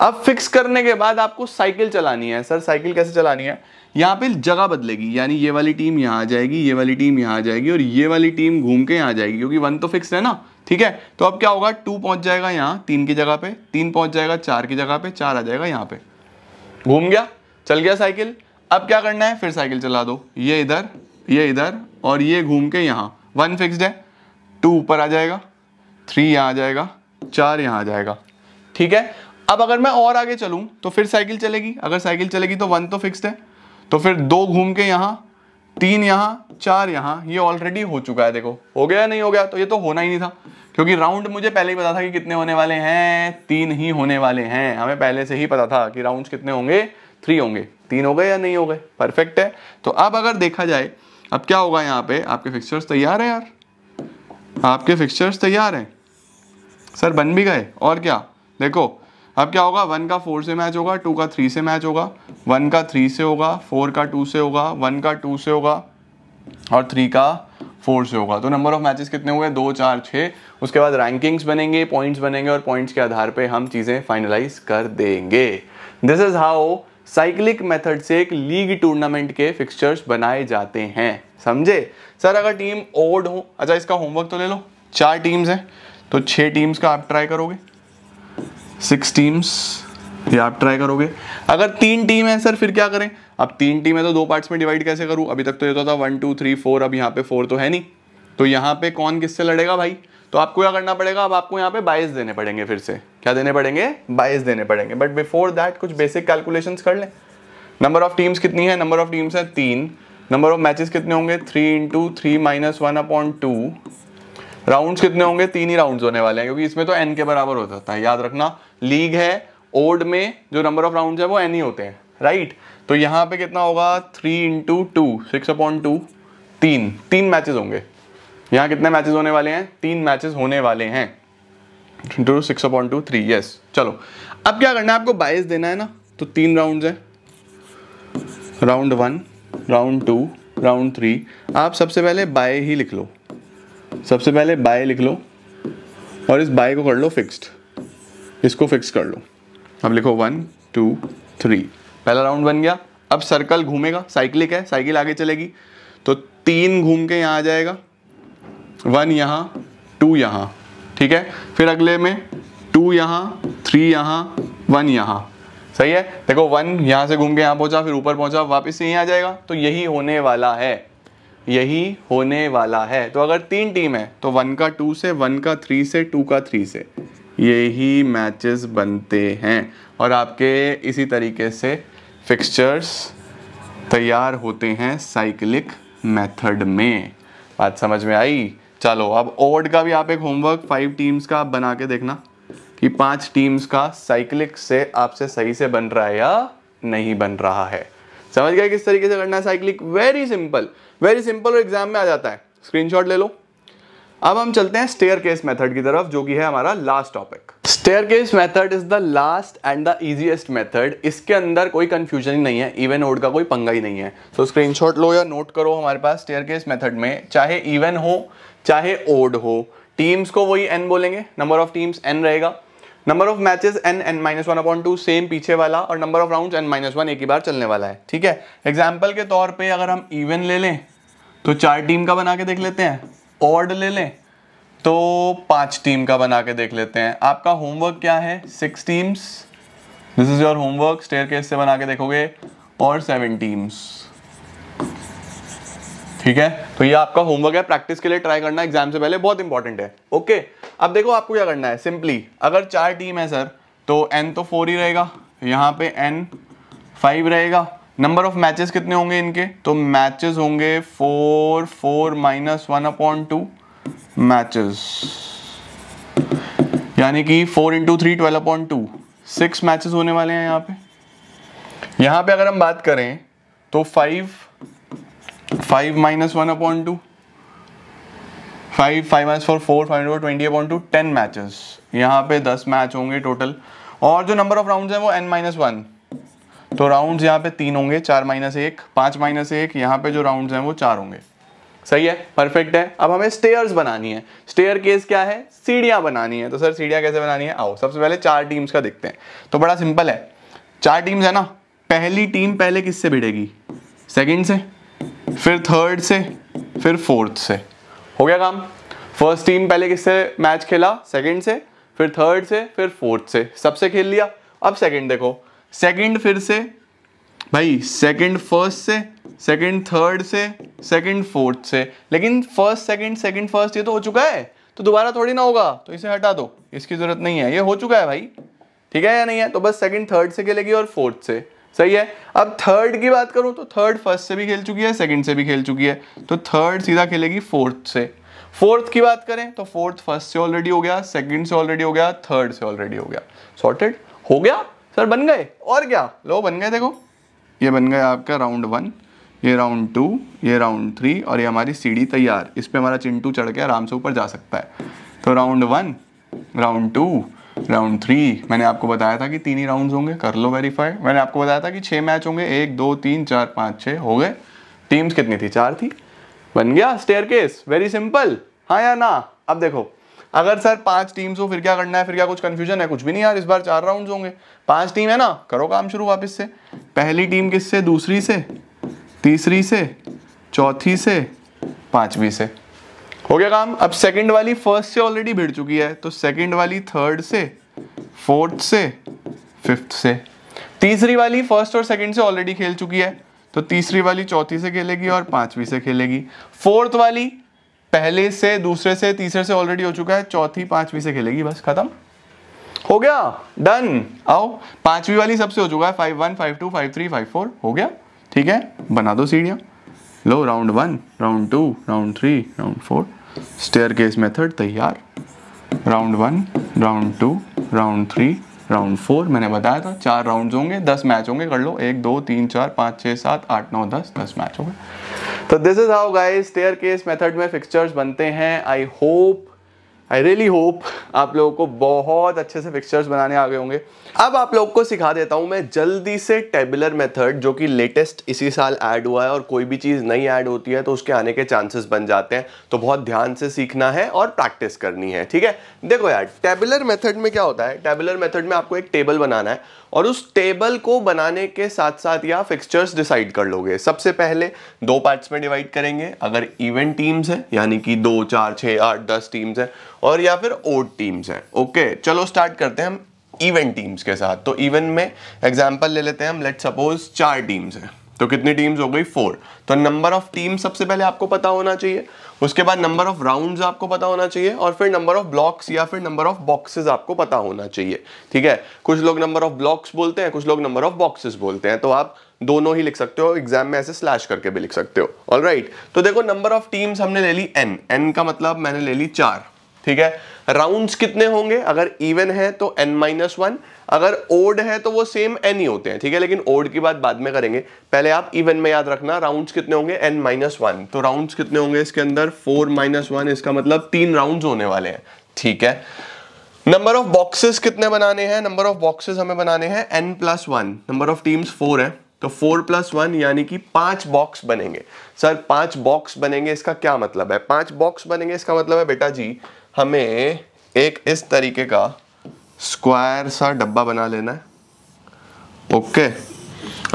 अब फिक्स करने के बाद आपको साइकिल चलानी है सर साइकिल कैसे चलानी है यहाँ पे जगह बदलेगी यानी ये वाली टीम यहाँ आ जाएगी ये वाली टीम यहाँ आ जाएगी और ये वाली टीम घूम के यहाँ जाएगी क्योंकि वन तो फिक्स है ना ठीक है तो अब क्या होगा टू पहुंच जाएगा यहाँ तीन की जगह पे तीन पहुंच जाएगा चार की जगह पे चार आ जाएगा यहाँ पे घूम गया चल गया साइकिल अब क्या करना है फिर साइकिल चला दो ये इधर ये इधर और ये घूम के यहाँ वन फिक्सड है टू ऊपर आ जाएगा थ्री यहाँ आ जाएगा चार यहाँ आ जाएगा ठीक है अब अगर मैं और आगे चलूँ तो फिर साइकिल चलेगी अगर साइकिल चलेगी तो वन तो फिक्स्ड है तो फिर दो घूम के यहाँ तीन यहाँ चार यहाँ ये ऑलरेडी हो चुका है देखो हो गया नहीं हो गया तो ये तो होना ही नहीं था क्योंकि राउंड मुझे पहले ही पता था कि कितने होने वाले हैं तीन ही होने वाले हैं हमें पहले से ही पता था कि राउंड्स कितने होंगे थ्री होंगे तीन हो गए या नहीं हो गए परफेक्ट है तो अब अगर देखा जाए अब क्या होगा यहाँ पे आपके फिक्सचर्स तैयार हैं यार आपके फिक्सचर्स तैयार हैं सर बन भी गए और क्या देखो अब क्या होगा वन का फोर से मैच होगा टू का थ्री से मैच होगा वन का थ्री से होगा फोर का टू से होगा वन का टू से होगा और थ्री का फोर से होगा तो नंबर ऑफ मैचेस कितने हुए दो चार छः उसके बाद रैंकिंग्स बनेंगे पॉइंट्स बनेंगे और पॉइंट्स के आधार पे हम चीज़ें फाइनलाइज कर देंगे this is how cyclic method से एक लीग टूर्नामेंट के फिक्सचर्स बनाए जाते हैं समझे सर अगर टीम ओड हो अच्छा इसका होमवर्क तो ले लो चार टीम्स हैं तो छः टीम्स का आप ट्राई करोगे सिक्स टीम्स ये आप ट्राई करोगे अगर तीन टीम है सर फिर क्या करें अब तीन टीम है तो दो पार्ट्स में डिवाइड कैसे करूँ अभी तक तो ये तो था वन टू थ्री फोर अब यहाँ पे फोर तो है नहीं तो यहाँ पे कौन किससे लड़ेगा भाई तो आपको क्या करना पड़ेगा अब आपको यहाँ पे बाइस देने पड़ेंगे फिर से क्या देने पड़ेंगे बाइस देने पड़ेंगे बट बिफोर दैट कुछ बेसिक कैलकुलेशन कर लें नंबर ऑफ टीम्स कितनी है नंबर ऑफ टीम्स है तीन नंबर ऑफ मैचेस कितने होंगे three into three minus one upon two rounds कितने होंगे तीन ही राउंड्स होने वाले हैं क्योंकि इसमें तो एन के बराबर हो जाता है याद रखना लीग है ओड में जो नंबर ऑफ राउंड है वो एन ही होते हैं राइट तो यहाँ पे कितना होगा three into two six upon two तीन तीन मैचेस होंगे यहाँ कितने मैचेस होने वाले हैं तीन मैचेस होने वाले हैं into six two three yes चलो अब क्या करना है आपको बाइस देना है ना तो तीन राउंड है round one round two round three आप सबसे पहले बाय ही लिख लो सबसे पहले बाय लिख लो और इस बाय को कर लो फिक्स्ड इसको फिक्स कर लो अब लिखो वन टू थ्री पहला राउंड बन गया अब सर्कल घूमेगा साइकिलिक है साइकिल आगे चलेगी तो तीन घूम के यहाँ आ जाएगा वन यहाँ टू यहाँ ठीक है फिर अगले में टू यहाँ थ्री यहाँ वन यहाँ सही है देखो वन यहाँ से घूम के यहाँ पहुँचा फिर ऊपर पहुँचा वापस यहीं आ जाएगा तो यही होने वाला है यही होने वाला है तो अगर तीन टीम है तो वन का टू से वन का थ्री से टू का थ्री से यही मैचेस बनते हैं और आपके इसी तरीके से फिक्सचर्स तैयार होते हैं साइकिलिक मेथड में बात समझ में आई चलो अब ओड का भी आप एक होमवर्क फाइव टीम्स का आप बना के देखना कि पांच टीम्स का साइकिलिक से आपसे सही से बन रहा है या नहीं बन रहा है समझ गए किस तरीके से करना है cyclic very simple very simple exam में आ जाता है स्क्रीनशॉट ले लो अब हम चलते हैं स्टेयर केस मैथड की तरफ जो कि है हमारा last topic staircase method is the last and the easiest method इसके अंदर कोई कन्फ्यूजन ही नहीं है इवन ओड का कोई पंगा ही नहीं है सो so, स्क्रीन लो या नोट करो हमारे पास स्टेयर केस मैथड में चाहे इवन हो चाहे ओड हो टीम्स को वही एन बोलेंगे नंबर ऑफ टीम्स एन रहेगा number of matches n n minus one upon two same पीछे वाला और number of round n minus one एक ही बार चलने वाला है ठीक है एग्जाम्पल के तौर पर अगर हम इवन ले लें तो चार टीम का बना के देख लेते हैं ऑर्ड ले लें तो पांच टीम का बना के देख लेते हैं आपका होमवर्क क्या है six teams this is your homework staircase से बना के देखोगे और सेवन टीम्स ठीक है तो ये आपका होमवर्क है प्रैक्टिस के लिए ट्राई करना एग्जाम से पहले बहुत इंपॉर्टेंट है ओके अब देखो आपको क्या करना है सिंपली अगर चार टीम है सर तो एन तो फोर ही रहेगा यहाँ पे एन फाइव रहेगा नंबर ऑफ मैचेस कितने होंगे इनके तो मैचेस होंगे four four minus one upon two matches यानी कि four into three twelve upon two six matches होने वाले हैं यहाँ पे यहाँ पे अगर हम बात करें तो five five minus one upon two five five minus four four five twenty upon two ten matches यहाँ पे दस मैच होंगे टोटल और जो नंबर ऑफ राउंड हैं वो एन माइनस वन तो राउंड्स यहाँ पे तीन होंगे चार माइनस एक पांच माइनस एक यहाँ पे जो राउंड्स हैं वो चार होंगे सही है परफेक्ट है अब हमें स्टेयर्स बनानी है स्टेयर केस क्या है सीढ़ियाँ बनानी है तो सर सीढ़ियाँ कैसे बनानी है आओ सबसे पहले चार टीम्स का देखते हैं तो बड़ा सिंपल है चार टीम्स है ना पहली टीम पहले किससे भिड़ेगी सेकेंड से फिर थर्ड से फिर फोर्थ से हो गया काम फर्स्ट टीम पहले किससे मैच खेला सेकंड से फिर थर्ड से फिर फोर्थ से सबसे खेल लिया अब सेकंड देखो सेकंड फिर से भाई सेकंड फर्स्ट से सेकंड थर्ड से सेकंड फोर्थ से लेकिन फर्स्ट सेकंड सेकंड फर्स्ट ये तो हो चुका है तो दोबारा थोड़ी ना होगा तो इसे हटा दो इसकी ज़रूरत नहीं है ये हो चुका है भाई ठीक है या नहीं है तो बस सेकंड थर्ड से खेलेगी और फोर्थ से सही है अब थर्ड की बात करूं तो थर्ड फर्स्ट से भी खेल चुकी है सेकंड से भी खेल चुकी है तो थर्ड सीधा खेलेगी फोर्थ से फोर्थ की बात करें तो फोर्थ फर्स्ट से ऑलरेडी हो गया सेकंड से ऑलरेडी हो गया थर्ड से ऑलरेडी हो गया सॉर्टेड हो गया सर बन गए और क्या लो बन गए देखो ये बन गया आपका राउंड वन ये राउंड टू ये राउंड थ्री और ये हमारी सीढ़ी तैयार इस पर हमारा चिंटू चढ़ के आराम से ऊपर जा सकता है तो round one round two round three मैंने आपको बताया था कि तीन ही राउंड होंगे कर लो वेरीफाई मैंने आपको बताया था कि छः मैच होंगे एक दो तीन चार पाँच छः हो गए टीम्स कितनी थी चार थी बन गया स्टेयर केस वेरी सिंपल हाँ या ना अब देखो अगर सर पांच टीम्स हो फिर क्या करना है फिर क्या कुछ कंफ्यूजन है कुछ भी नहीं यार इस बार चार राउंड्स होंगे पांच टीम है ना करो काम शुरू वापस से पहली टीम किससे दूसरी से तीसरी से चौथी से पांचवी से हो गया काम अब सेकंड वाली फर्स्ट से ऑलरेडी भिड़ चुकी है तो सेकंड वाली थर्ड से फोर्थ से फिफ्थ से तीसरी वाली फर्स्ट और सेकंड से ऑलरेडी खेल चुकी है तो तीसरी वाली चौथी से खेलेगी और पांचवी से खेलेगी फोर्थ वाली पहले से दूसरे से तीसरे से ऑलरेडी हो चुका है चौथी पांचवी से खेलेगी बस खत्म हो गया डन आओ पांचवी वाली सबसे हो चुका है five one five two five three five four हो गया ठीक है बना दो सीढ़ियाँ लो round one round two round three round four staircase method तैयार round one round two round three round four मैंने बताया था चार राउंड्स होंगे दस मैच होंगे कर लो एक दो तीन चार पाँच छः सात आठ नौ दस दस मैच होंगे तो this is how guys staircase method में फिक्सचर्स बनते हैं I hope I really hope आप लोगों को बहुत अच्छे से फिक्सचर्स बनाने आ गए होंगे अब आप लोगों को सिखा देता हूँ मैं जल्दी से टेबुलर मेथड जो कि लेटेस्ट इसी साल ऐड हुआ है और कोई भी चीज़ नई ऐड होती है तो उसके आने के चांसेस बन जाते हैं तो बहुत ध्यान से सीखना है और प्रैक्टिस करनी है ठीक है देखो यार टेबुलर मेथड में क्या होता है टेबुलर मेथड में आपको एक टेबल बनाना है और उस टेबल को बनाने के साथ साथ या फिक्सचर्स डिसाइड कर लोगे सबसे पहले दो पार्ट्स में डिवाइड करेंगे अगर इवेंट टीम्स हैं यानी कि दो चार छः आठ दस टीम्स हैं और या फिर ओट टीम्स हैं ओके चलो स्टार्ट करते हैं हम इवेंट टीम्स के साथ तो इवेंट में एग्जाम्पल ले लेते हैं हम लेट सपोज चार टीम्स हैं तो कितनी टीम्स हो गई फोर तो नंबर ऑफ टीम सबसे पहले आपको पता होना चाहिए उसके बाद नंबर ऑफ राउंड्स आपको पता होना चाहिए और फिर नंबर ऑफ ब्लॉक्स या फिर नंबर ऑफ बॉक्सेस आपको पता होना चाहिए ठीक है कुछ लोग नंबर ऑफ ब्लॉक्स बोलते हैं कुछ लोग नंबर ऑफ बॉक्सेस बोलते हैं तो आप दोनों ही लिख सकते हो एग्जाम में ऐसे स्लैश करके भी लिख सकते हो ऑल right. तो देखो नंबर ऑफ टीम्स हमने ले ली एन एन का मतलब मैंने ले ली चार ठीक है राउंड्स कितने होंगे अगर इवन है तो एन माइनस वन अगर ओड है तो वो सेम एन ही होते हैं ठीक है लेकिन ओड की बात बाद में करेंगे पहले आप इवन में याद रखना राउंड्स कितने होंगे एन माइनस वन तो राउंड्स कितने होंगे इसके अंदर फोर माइनस वन इसका मतलब तीन राउंड्स होने वाले हैं ठीक है नंबर ऑफ बॉक्सेस कितने बनाने हैं नंबर ऑफ बॉक्सेस हमें बनाने हैं n plus one number of teams four है तो फोर प्लस वन यानी कि पांच बॉक्स बनेंगे सर पांच बॉक्स बनेंगे इसका क्या मतलब है पांच बॉक्स बनेंगे इसका मतलब है बेटा जी हमें एक इस तरीके का स्क्वायर सा डब्बा बना लेना है ओके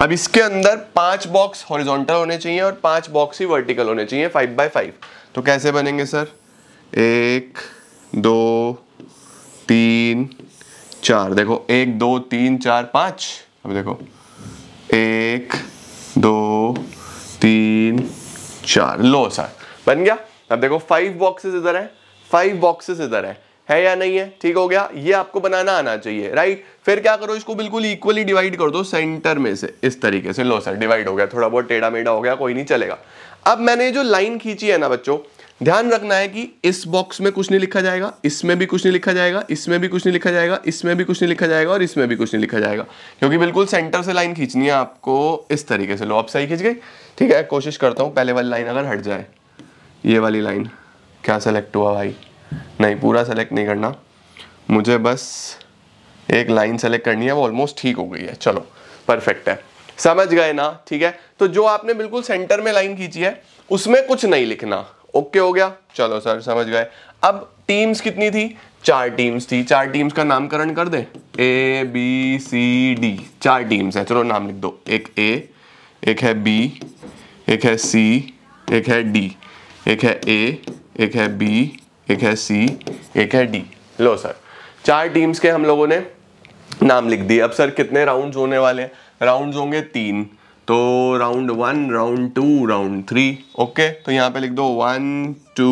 अब इसके अंदर पांच बॉक्स हॉरिजॉन्टल होने चाहिए और पांच बॉक्स ही वर्टिकल होने चाहिए फाइव बाय फाइव तो कैसे बनेंगे सर एक दो तीन चार देखो एक दो तीन चार पांच अब देखो एक दो तीन चार लो सर बन गया अब देखो फाइव बॉक्सेस इधर है फाइव बॉक्सेस इधर है है या नहीं है ठीक हो गया ये आपको बनाना आना चाहिए राइट फिर क्या करो इसको बिल्कुल इक्वली डिवाइड कर दो सेंटर में से इस तरीके से लो सर डिवाइड हो गया थोड़ा बहुत टेढ़ा मेढ़ा हो गया कोई नहीं चलेगा अब मैंने जो लाइन खींची है ना बच्चों ध्यान रखना है कि इस बॉक्स में कुछ नहीं लिखा जाएगा इसमें भी कुछ नहीं लिखा जाएगा इसमें भी कुछ नहीं लिखा जाएगा इसमें भी कुछ नहीं लिखा जाएगा और इसमें भी कुछ नहीं लिखा जाएगा क्योंकि बिल्कुल सेंटर से लाइन खींचनी है आपको इस तरीके से लो आप सही खींच गई ठीक है कोशिश करता हूँ पहले वाली लाइन अगर हट जाए ये वाली लाइन क्या सेलेक्ट हुआ भाई नहीं पूरा सेलेक्ट नहीं करना मुझे बस एक लाइन सेलेक्ट करनी है वो ऑलमोस्ट ठीक हो गई है चलो परफेक्ट है समझ गए ना ठीक है तो जो आपने बिल्कुल सेंटर में लाइन खींची है उसमें कुछ नहीं लिखना ओके हो गया चलो सर समझ गए अब टीम्स कितनी थी चार टीम्स थी चार टीम्स का नामकरण कर दे ए बी सी डी चार टीम्स है चलो नाम लिख दो एक ए एक है बी एक है सी एक है डी एक है ए एक है बी एक है सी एक है डी लो सर चार टीम्स के हम लोगों ने नाम लिख दिए अब सर कितने राउंड्स होने वाले हैं राउंड्स होंगे तीन तो round one round two round three okay तो यहाँ पे लिख दो वन टू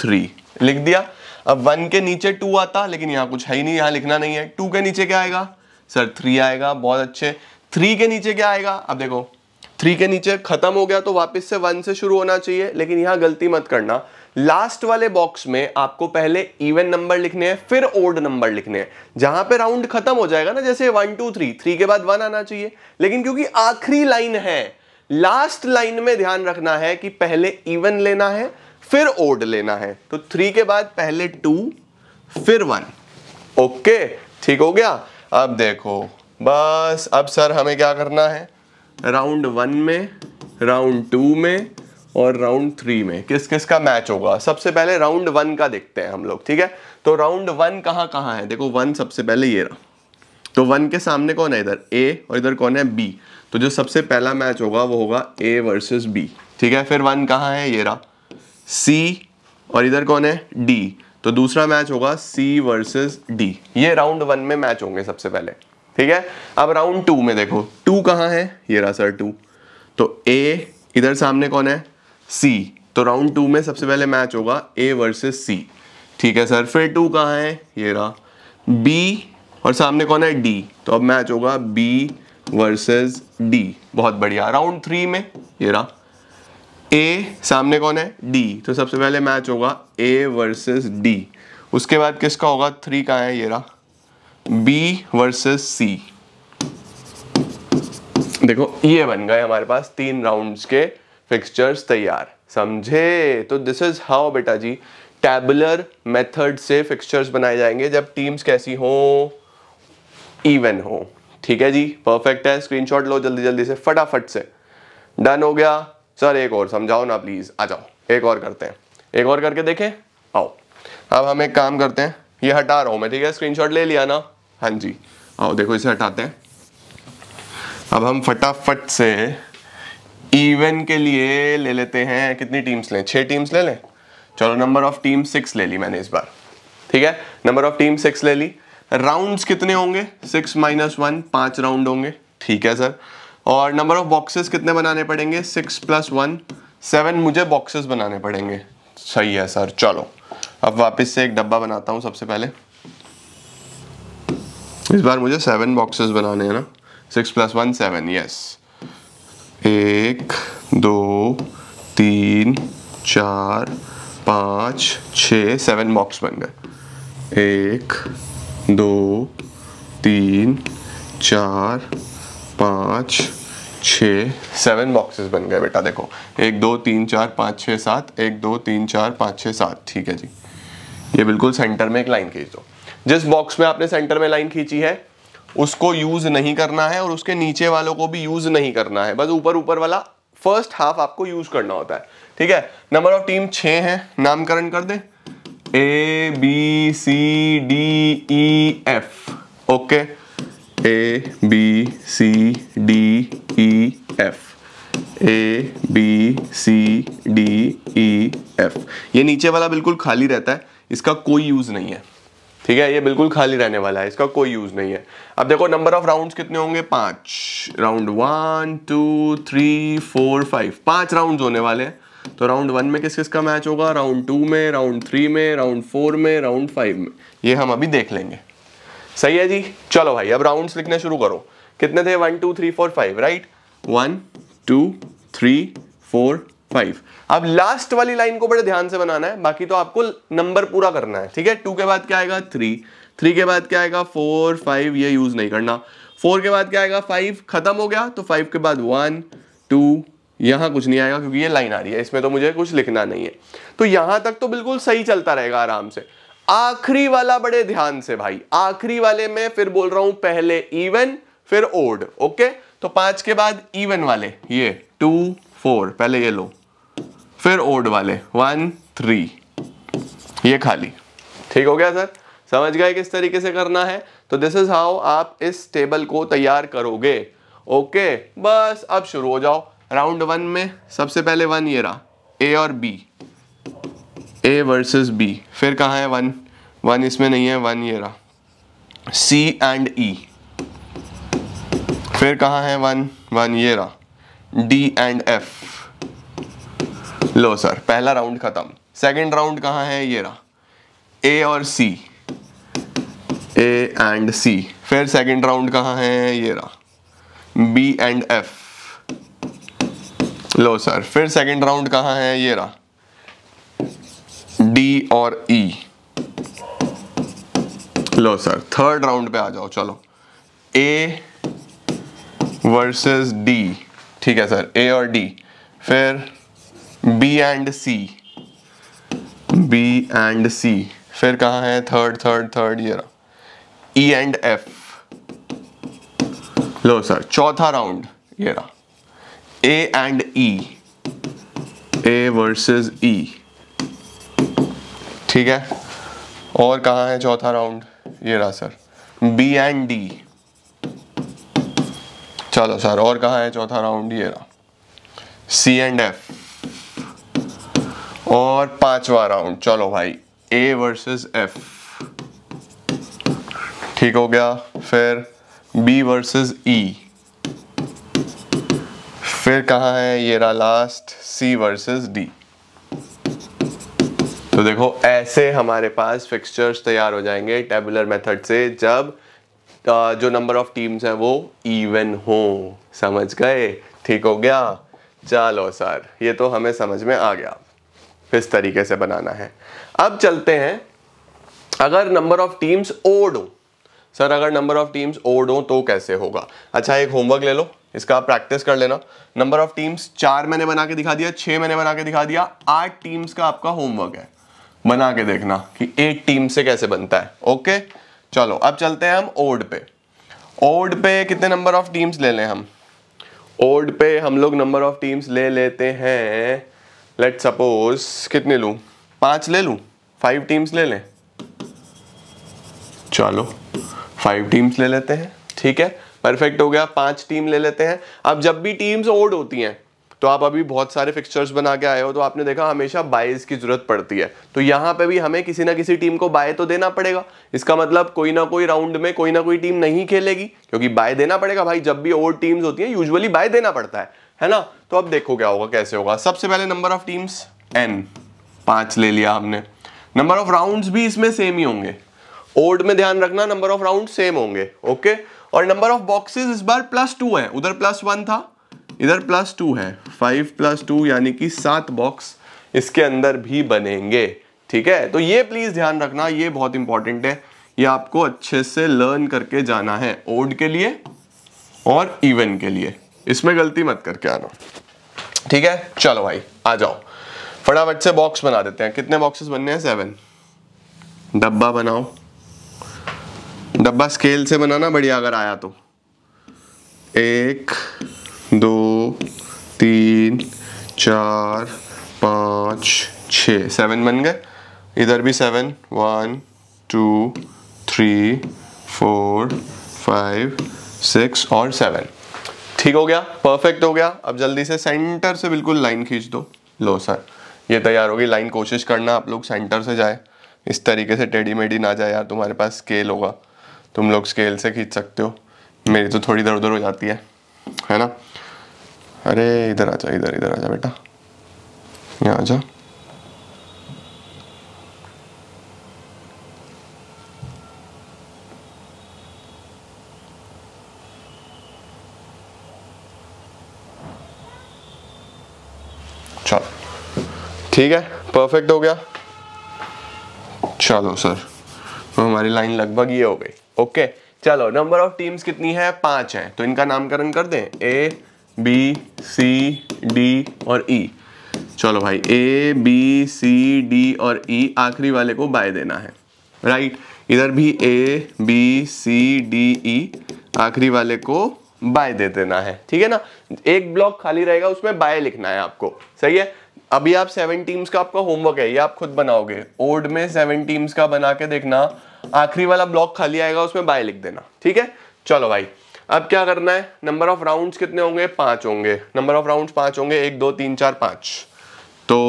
थ्री लिख दिया अब वन के नीचे टू आता लेकिन यहाँ कुछ है ही नहीं यहाँ लिखना नहीं है टू के नीचे क्या आएगा सर थ्री आएगा बहुत अच्छे थ्री के नीचे क्या आएगा अब देखो थ्री के नीचे खत्म हो गया तो वापस से वन से शुरू होना चाहिए लेकिन यहाँ गलती मत करना लास्ट वाले बॉक्स में आपको पहले इवन नंबर लिखने हैं फिर ओड नंबर लिखने हैं जहां पे राउंड खत्म हो जाएगा ना जैसे वन टू थ्री थ्री के बाद वन आना चाहिए लेकिन क्योंकि आखिरी लाइन है लास्ट लाइन में ध्यान रखना है कि पहले इवन लेना है फिर ओड लेना है तो थ्री के बाद पहले टू फिर वन ओके ठीक हो गया अब देखो बस अब सर हमें क्या करना है राउंड वन में राउंड टू में और राउंड थ्री में किस किस का मैच होगा सबसे पहले राउंड वन का देखते हैं हम लोग ठीक है तो राउंड वन कहाँ कहाँ है देखो वन सबसे पहले ये रहा तो वन के सामने कौन है इधर ए और इधर कौन है बी तो जो सबसे पहला मैच होगा वो होगा ए वर्सेस बी ठीक है फिर वन कहाँ है ये रहा सी और इधर कौन है डी तो दूसरा मैच होगा सी वर्सेस डी ये राउंड वन में मैच होंगे सबसे पहले ठीक है अब राउंड टू में देखो टू कहाँ है ये रहा सर टू तो ए इधर सामने कौन है सी तो राउंड टू में सबसे पहले मैच होगा ए वर्सेस सी ठीक है सर फिर टू कहाँ है ये रहा बी और सामने कौन है डी तो अब मैच होगा बी वर्सेस डी बहुत बढ़िया राउंड थ्री में ये रहा ए सामने कौन है डी तो सबसे पहले मैच होगा ए वर्सेस डी उसके बाद किसका होगा थ्री कहाँ है ये रहा बी वर्सेस सी देखो ये बन गए हमारे पास तीन राउंड्स के फिक्सचर्स तैयार समझे तो दिस इज हाउ बेटा जी टैबुलर मेथड से फिक्सचर्स बनाए जाएंगे जब टीम्स कैसी हो इवन हो ठीक है जी परफेक्ट है स्क्रीनशॉट लो जल्दी जल्दी से फटाफट से डन हो गया सर एक और समझाओ ना प्लीज आ जाओ एक और करते हैं एक और करके देखें आओ अब हम एक काम करते हैं ये हटा रहा हूं मैं ठीक है स्क्रीनशॉट ले लिया ना हाँ जी आओ देखो इसे हटाते हैं अब हम फटाफट से इवन के लिए ले लेते हैं कितनी टीम्स लें छह टीम्स ले लें चलो नंबर ऑफ टीम सिक्स ले ली मैंने इस बार ठीक है नंबर ऑफ टीम सिक्स ले ली राउंड्स कितने होंगे सिक्स माइनस वन पांच राउंड होंगे ठीक है सर और नंबर ऑफ बॉक्सेस कितने बनाने पड़ेंगे सिक्स प्लस वन सेवन मुझे बॉक्सेस बनाने पड़ेंगे सही है सर चलो अब वापस से एक डब्बा बनाता हूँ सबसे पहले इस बार मुझे सेवन बॉक्सेस बनाने हैं ना six plus one seven yes एक दो तीन चार पाँच छ सेवन बॉक्स बन गए एक दो तीन चार पाँच छ सेवन बॉक्सेस बन गए बेटा देखो एक दो तीन चार पाँच छः सात एक दो तीन चार पाँच छः सात ठीक है जी ये बिल्कुल सेंटर में एक लाइन खींच दो जिस बॉक्स में आपने सेंटर में लाइन खींची है उसको यूज़ नहीं करना है और उसके नीचे वालों को भी यूज़ नहीं करना है बस ऊपर ऊपर वाला फर्स्ट हाफ आपको यूज़ करना होता है ठीक है नंबर ऑफ टीम छ है नामकरण कर दे A B C D E F okay A B C D E F A B C D E F ये नीचे वाला बिल्कुल खाली रहता है इसका कोई यूज़ नहीं है ठीक है ये बिल्कुल खाली रहने वाला है इसका कोई यूज नहीं है अब देखो नंबर ऑफ राउंड्स कितने होंगे पांच round one two three four five पांच राउंड होने वाले हैं तो राउंड वन में किस किस का मैच होगा राउंड टू में राउंड थ्री में राउंड फोर में राउंड फाइव में ये हम अभी देख लेंगे सही है जी चलो भाई अब राउंड्स लिखने शुरू करो कितने थे one two three four five right one two three four five अब लास्ट वाली लाइन को बड़े ध्यान से बनाना है बाकी तो आपको नंबर पूरा करना है ठीक है टू के बाद क्या आएगा थ्री थ्री के बाद क्या आएगा फोर फाइव ये यूज नहीं करना फोर के बाद क्या आएगा फाइव खत्म हो गया तो फाइव के बाद वन टू यहां कुछ नहीं आएगा क्योंकि ये लाइन आ रही है इसमें तो मुझे कुछ लिखना नहीं है तो यहां तक तो बिल्कुल सही चलता रहेगा आराम से आखिरी वाला बड़े ध्यान से भाई आखिरी वाले में फिर बोल रहा हूं पहले इवन फिर ओड ओके तो पांच के बाद इवन वाले ये टू फोर पहले ये लो फिर ओड वाले वन थ्री ये खाली ठीक हो गया सर समझ गए किस तरीके से करना है तो दिस इज हाउ आप इस टेबल को तैयार करोगे ओके बस अब शुरू हो जाओ राउंड वन में सबसे पहले वन ये रहा ए और बी ए वर्सेस बी फिर कहाँ है वन वन इसमें नहीं है वन ये रहा सी एंड ई फिर कहाँ है वन वन ये रहा डी एंड एफ लो सर पहला राउंड खत्म सेकंड राउंड कहाँ है ये रहा ए और सी ए एंड सी फिर सेकंड राउंड कहाँ है ये रहा बी एंड एफ लो सर फिर सेकंड राउंड कहाँ है ये रहा डी और ई e. लो सर थर्ड राउंड पे आ जाओ चलो ए वर्सेस डी ठीक है सर ए और डी फिर B and C B and C फिर कहा है थर्ड थर्ड थर्ड ये रहा ई एंड एफ लो सर चौथा राउंड ये रहा A and E A versus ई ठीक है और कहा है चौथा राउंड ये रहा सर बी एंड डी चलो सर और कहा है चौथा राउंड ये रहा सी एंड एफ और पांचवा राउंड चलो भाई ए वर्सेस एफ ठीक हो गया फिर बी वर्सेस ई फिर कहा है ये रहा लास्ट सी वर्सेस डी तो देखो ऐसे हमारे पास फिक्सचर्स तैयार हो जाएंगे टेबुलर मेथड से जब जो नंबर ऑफ टीम्स हैं वो इवन हो समझ गए ठीक हो गया चलो सर ये तो हमें समझ में आ गया इस तरीके से बनाना है अब चलते हैं अगर नंबर ऑफ टीम्स ओड हो सर अगर नंबर ऑफ टीम्स ओड हो तो कैसे होगा अच्छा एक होमवर्क ले लो इसका प्रैक्टिस कर लेना नंबर ऑफ टीम्स चार मैंने बना के दिखा दिया छह मैंने बना के दिखा दिया आठ टीम्स का आपका होमवर्क है बना के देखना कि एक टीम से कैसे बनता है ओके चलो अब चलते हैं हम ओड पे ओड पे कितने नंबर ऑफ टीम्स ले लें हम ओड पे हम लोग नंबर ऑफ टीम्स ले लेते हैं लेट सपोज कितने लूँ पांच ले लूँ फाइव टीम्स ले लें चलो फाइव टीम्स ले लेते हैं ठीक है परफेक्ट हो गया पांच टीम ले लेते हैं अब जब भी टीम्स ओड होती हैं तो आप अभी बहुत सारे फिक्सचर्स बना के आए हो तो आपने देखा हमेशा बायस की जरूरत पड़ती है तो यहाँ पे भी हमें किसी ना किसी टीम को बाय तो देना पड़ेगा इसका मतलब कोई ना कोई राउंड में कोई ना कोई टीम नहीं खेलेगी क्योंकि बाय देना पड़ेगा भाई जब भी ओड टीम्स होती हैं यूजुअली बाय देना पड़ता है है ना तो अब देखो क्या होगा कैसे होगा सबसे पहले नंबर ऑफ टीम्स एन पांच ले लिया हमने नंबर ऑफ राउंड्स भी इसमें सेम ही होंगे ओल्ड में ध्यान रखना नंबर ऑफ राउंड सेम होंगे ओके और नंबर ऑफ बॉक्सेस इस बार प्लस टू है उधर प्लस वन था इधर प्लस टू है फाइव प्लस टू यानी कि सात बॉक्स इसके अंदर भी बनेंगे ठीक है तो ये प्लीज ध्यान रखना ये बहुत इंपॉर्टेंट है ये आपको अच्छे से लर्न करके जाना है ओल्ड के लिए और इवन के लिए इसमें गलती मत करके आना ठीक है चलो भाई आ जाओ फटाफट से बॉक्स बना देते हैं कितने बॉक्सेस बनने हैं सेवन डब्बा बनाओ डब्बा स्केल से बनाना बढ़िया अगर आया तो एक दो तीन चार पाँच छ सेवन बन गए इधर भी seven one two three four five six और सेवन ठीक हो गया परफेक्ट हो गया अब जल्दी से सेंटर से बिल्कुल लाइन खींच दो लो सर ये तैयार होगी लाइन कोशिश करना आप लोग सेंटर से जाए इस तरीके से टेढ़ी मेढ़ी ना जाए यार तुम्हारे पास स्केल होगा तुम लोग स्केल से खींच सकते हो मेरी तो थोड़ी इधर उधर हो जाती है है ना अरे इधर आ जा इधर इधर आ जा बेटा यहाँ आ जा ठीक है परफेक्ट हो गया चलो सर तो हमारी लाइन लगभग ये हो गई ओके चलो नंबर ऑफ टीम्स कितनी है पांच है तो इनका नामकरण कर दें ए बी सी डी और ई e. चलो भाई ए बी सी डी और ई e, आखिरी वाले को बाय देना है राइट इधर भी ए बी सी डी ई आखिरी वाले को बाय दे देना है ठीक है ना एक ब्लॉक खाली रहेगा उसमें बाय लिखना है आपको सही है अभी आप सेवन टीम्स का आपका होमवर्क है ये आप खुद बनाओगे ओड में सेवन टीम्स का बना के देखना आखिरी वाला ब्लॉक खाली आएगा उसमें बाय लिख देना ठीक है चलो भाई अब क्या करना है नंबर ऑफ राउंड्स कितने होंगे पांच होंगे नंबर ऑफ राउंड्स पांच होंगे एक दो तीन चार पांच तो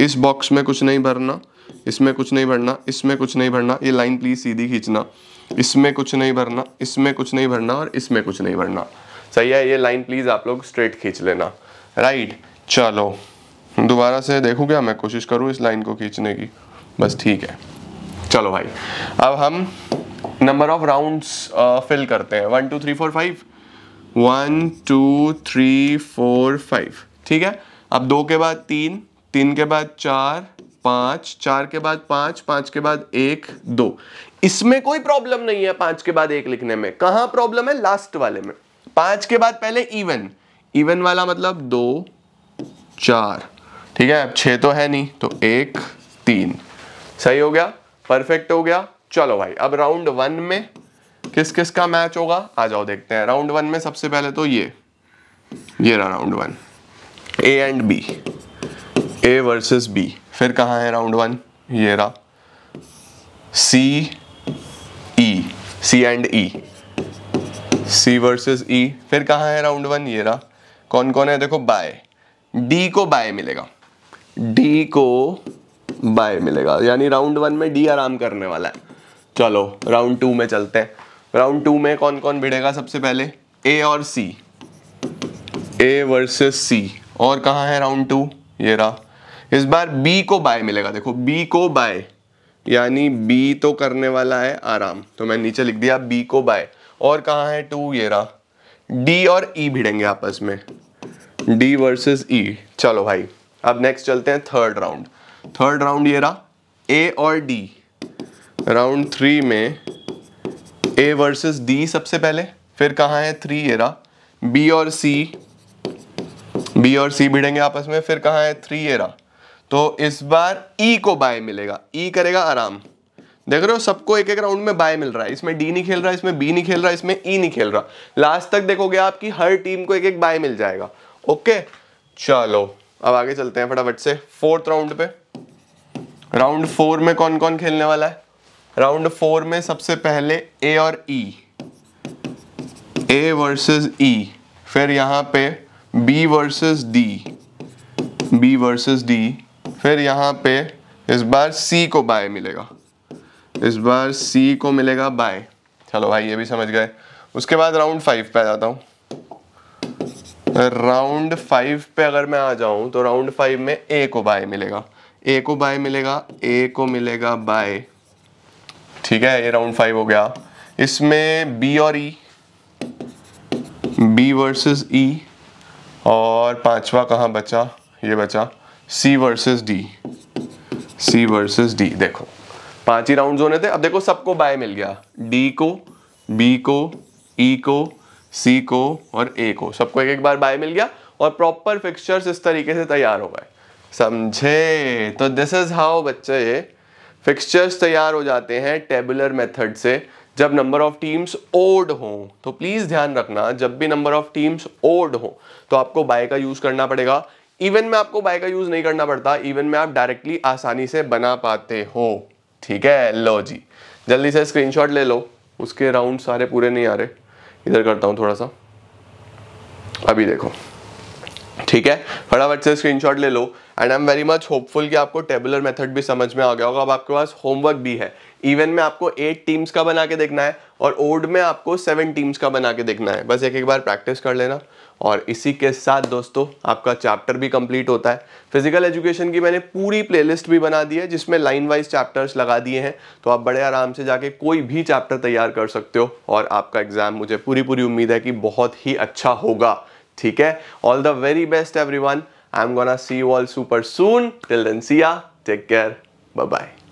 इस बॉक्स में कुछ नहीं भरना इसमें कुछ नहीं भरना इसमें कुछ नहीं भरना ये लाइन प्लीज सीधी खींचना इसमें कुछ नहीं भरना इसमें कुछ नहीं भरना और इसमें कुछ नहीं भरना सही है ये लाइन प्लीज आप लोग स्ट्रेट खींच लेना राइट चलो दोबारा से देखूँ क्या मैं कोशिश करूँ इस लाइन को खींचने की बस ठीक है चलो भाई अब हम नंबर ऑफ राउंड्स फिल करते हैं one two three four five one two three four five ठीक है अब दो के बाद तीन तीन के बाद चार पाँच चार के बाद पाँच पाँच के बाद एक दो इसमें कोई प्रॉब्लम नहीं है पाँच के बाद एक लिखने में कहाँ प्रॉब्लम है लास्ट वाले में पाँच के बाद पहले इवन इवन वाला मतलब दो चार ठीक है अब छः तो है नहीं तो एक तीन सही हो गया परफेक्ट हो गया चलो भाई अब राउंड वन में किस किस का मैच होगा आ जाओ देखते हैं राउंड वन में सबसे पहले तो ये ये रहा round one A and B A versus B फिर कहा है राउंड वन ये रहा सी ई सी एंड ई सी वर्सेस ई फिर कहा है राउंड वन ये रहा कौन कौन है देखो बाय डी को बाय मिलेगा डी को बाय मिलेगा यानी राउंड वन में डी आराम करने वाला है चलो राउंड टू में चलते हैं राउंड टू में कौन कौन भिड़ेगा सबसे पहले ए और सी ए वर्सेस सी और कहा है राउंड टू ये रहा इस बार बी को बाय मिलेगा देखो बी को बाय यानी बी तो करने वाला है आराम तो मैं नीचे लिख दिया बी को बाय और कहा है टू ये रहा डी और ई e भिड़ेंगे आपस में डी वर्सेस ई चलो भाई अब नेक्स्ट चलते हैं थर्ड राउंड थर्ड राउंड ये रहा ए और डी राउंड थ्री में ए वर्सेस डी सबसे पहले फिर कहा है थ्री ये रहा बी और सी बी और सी भिड़ेंगे आपस में फिर कहा है थ्री ये रहा तो इस बार ई e को बाय मिलेगा ई e करेगा आराम देख रहे हो सबको एक एक राउंड में बाय मिल रहा है इसमें डी नहीं खेल रहा है इसमें बी नहीं खेल रहा है इसमें ई e नहीं खेल रहा लास्ट तक देखोगे आपकी हर टीम को एक एक बाय मिल जाएगा ओके चलो अब आगे चलते हैं फटाफट से फोर्थ राउंड पे राउंड फोर में कौन कौन खेलने वाला है राउंड फोर में सबसे पहले ए और ई ए वर्सेस ई फिर यहां पे B versus D B versus D फिर यहां पे इस बार सी को बाय मिलेगा इस बार सी को मिलेगा बाय चलो भाई ये भी समझ गए उसके बाद राउंड फाइव पे आ जाता हूँ राउंड फाइव पे अगर मैं आ जाऊं तो राउंड फाइव में ए को बाय मिलेगा ए को बाय मिलेगा ए को मिलेगा बाय ठीक है ये राउंड फाइव हो गया इसमें बी और ई बी वर्सेस ई और पांचवा कहा बचा ये बचा C versus D C versus D देखो पांच ही राउंड होने थे अब देखो सबको बाय मिल गया डी को बी को ई e को सी को और ए को सबको एक एक बार बाय मिल गया और प्रॉपर फिक्सचर्स इस तरीके से तैयार हो गए समझे तो दिस इज हाउ बच्चे फिक्सचर्स तैयार हो जाते हैं टेबुलर मेथड से जब नंबर ऑफ टीम्स ओड हो तो प्लीज़ ध्यान रखना जब भी नंबर ऑफ टीम्स ओड हो तो आपको बाय का यूज़ करना पड़ेगा इवन में आपको बाय का यूज़ नहीं करना पड़ता इवन में आप डायरेक्टली आसानी से बना पाते हो ठीक है लो जी जल्दी से स्क्रीनशॉट ले लो उसके राउंड सारे पूरे नहीं आ रहे इधर करता हूँ थोड़ा सा अभी देखो ठीक है फटाफट से स्क्रीनशॉट ले लो and I am very much hopeful कि आपको टेबुलर मेथड भी समझ में आ गया होगा अब आपके पास होमवर्क भी है इवन में आपको एट टीम्स का बना के देखना है और ओड में आपको सेवन टीम्स का बना के देखना है बस एक एक बार प्रैक्टिस कर लेना और इसी के साथ दोस्तों आपका चैप्टर भी कंप्लीट होता है फिजिकल एजुकेशन की मैंने पूरी प्लेलिस्ट भी बना दी है जिसमें लाइन वाइज चैप्टर्स लगा दिए हैं तो आप बड़े आराम से जाके कोई भी चैप्टर तैयार कर सकते हो और आपका एग्जाम मुझे पूरी पूरी उम्मीद है कि बहुत ही अच्छा होगा ठीक है all the very best everyone I am gonna see you all super soon till see ya take care bye bye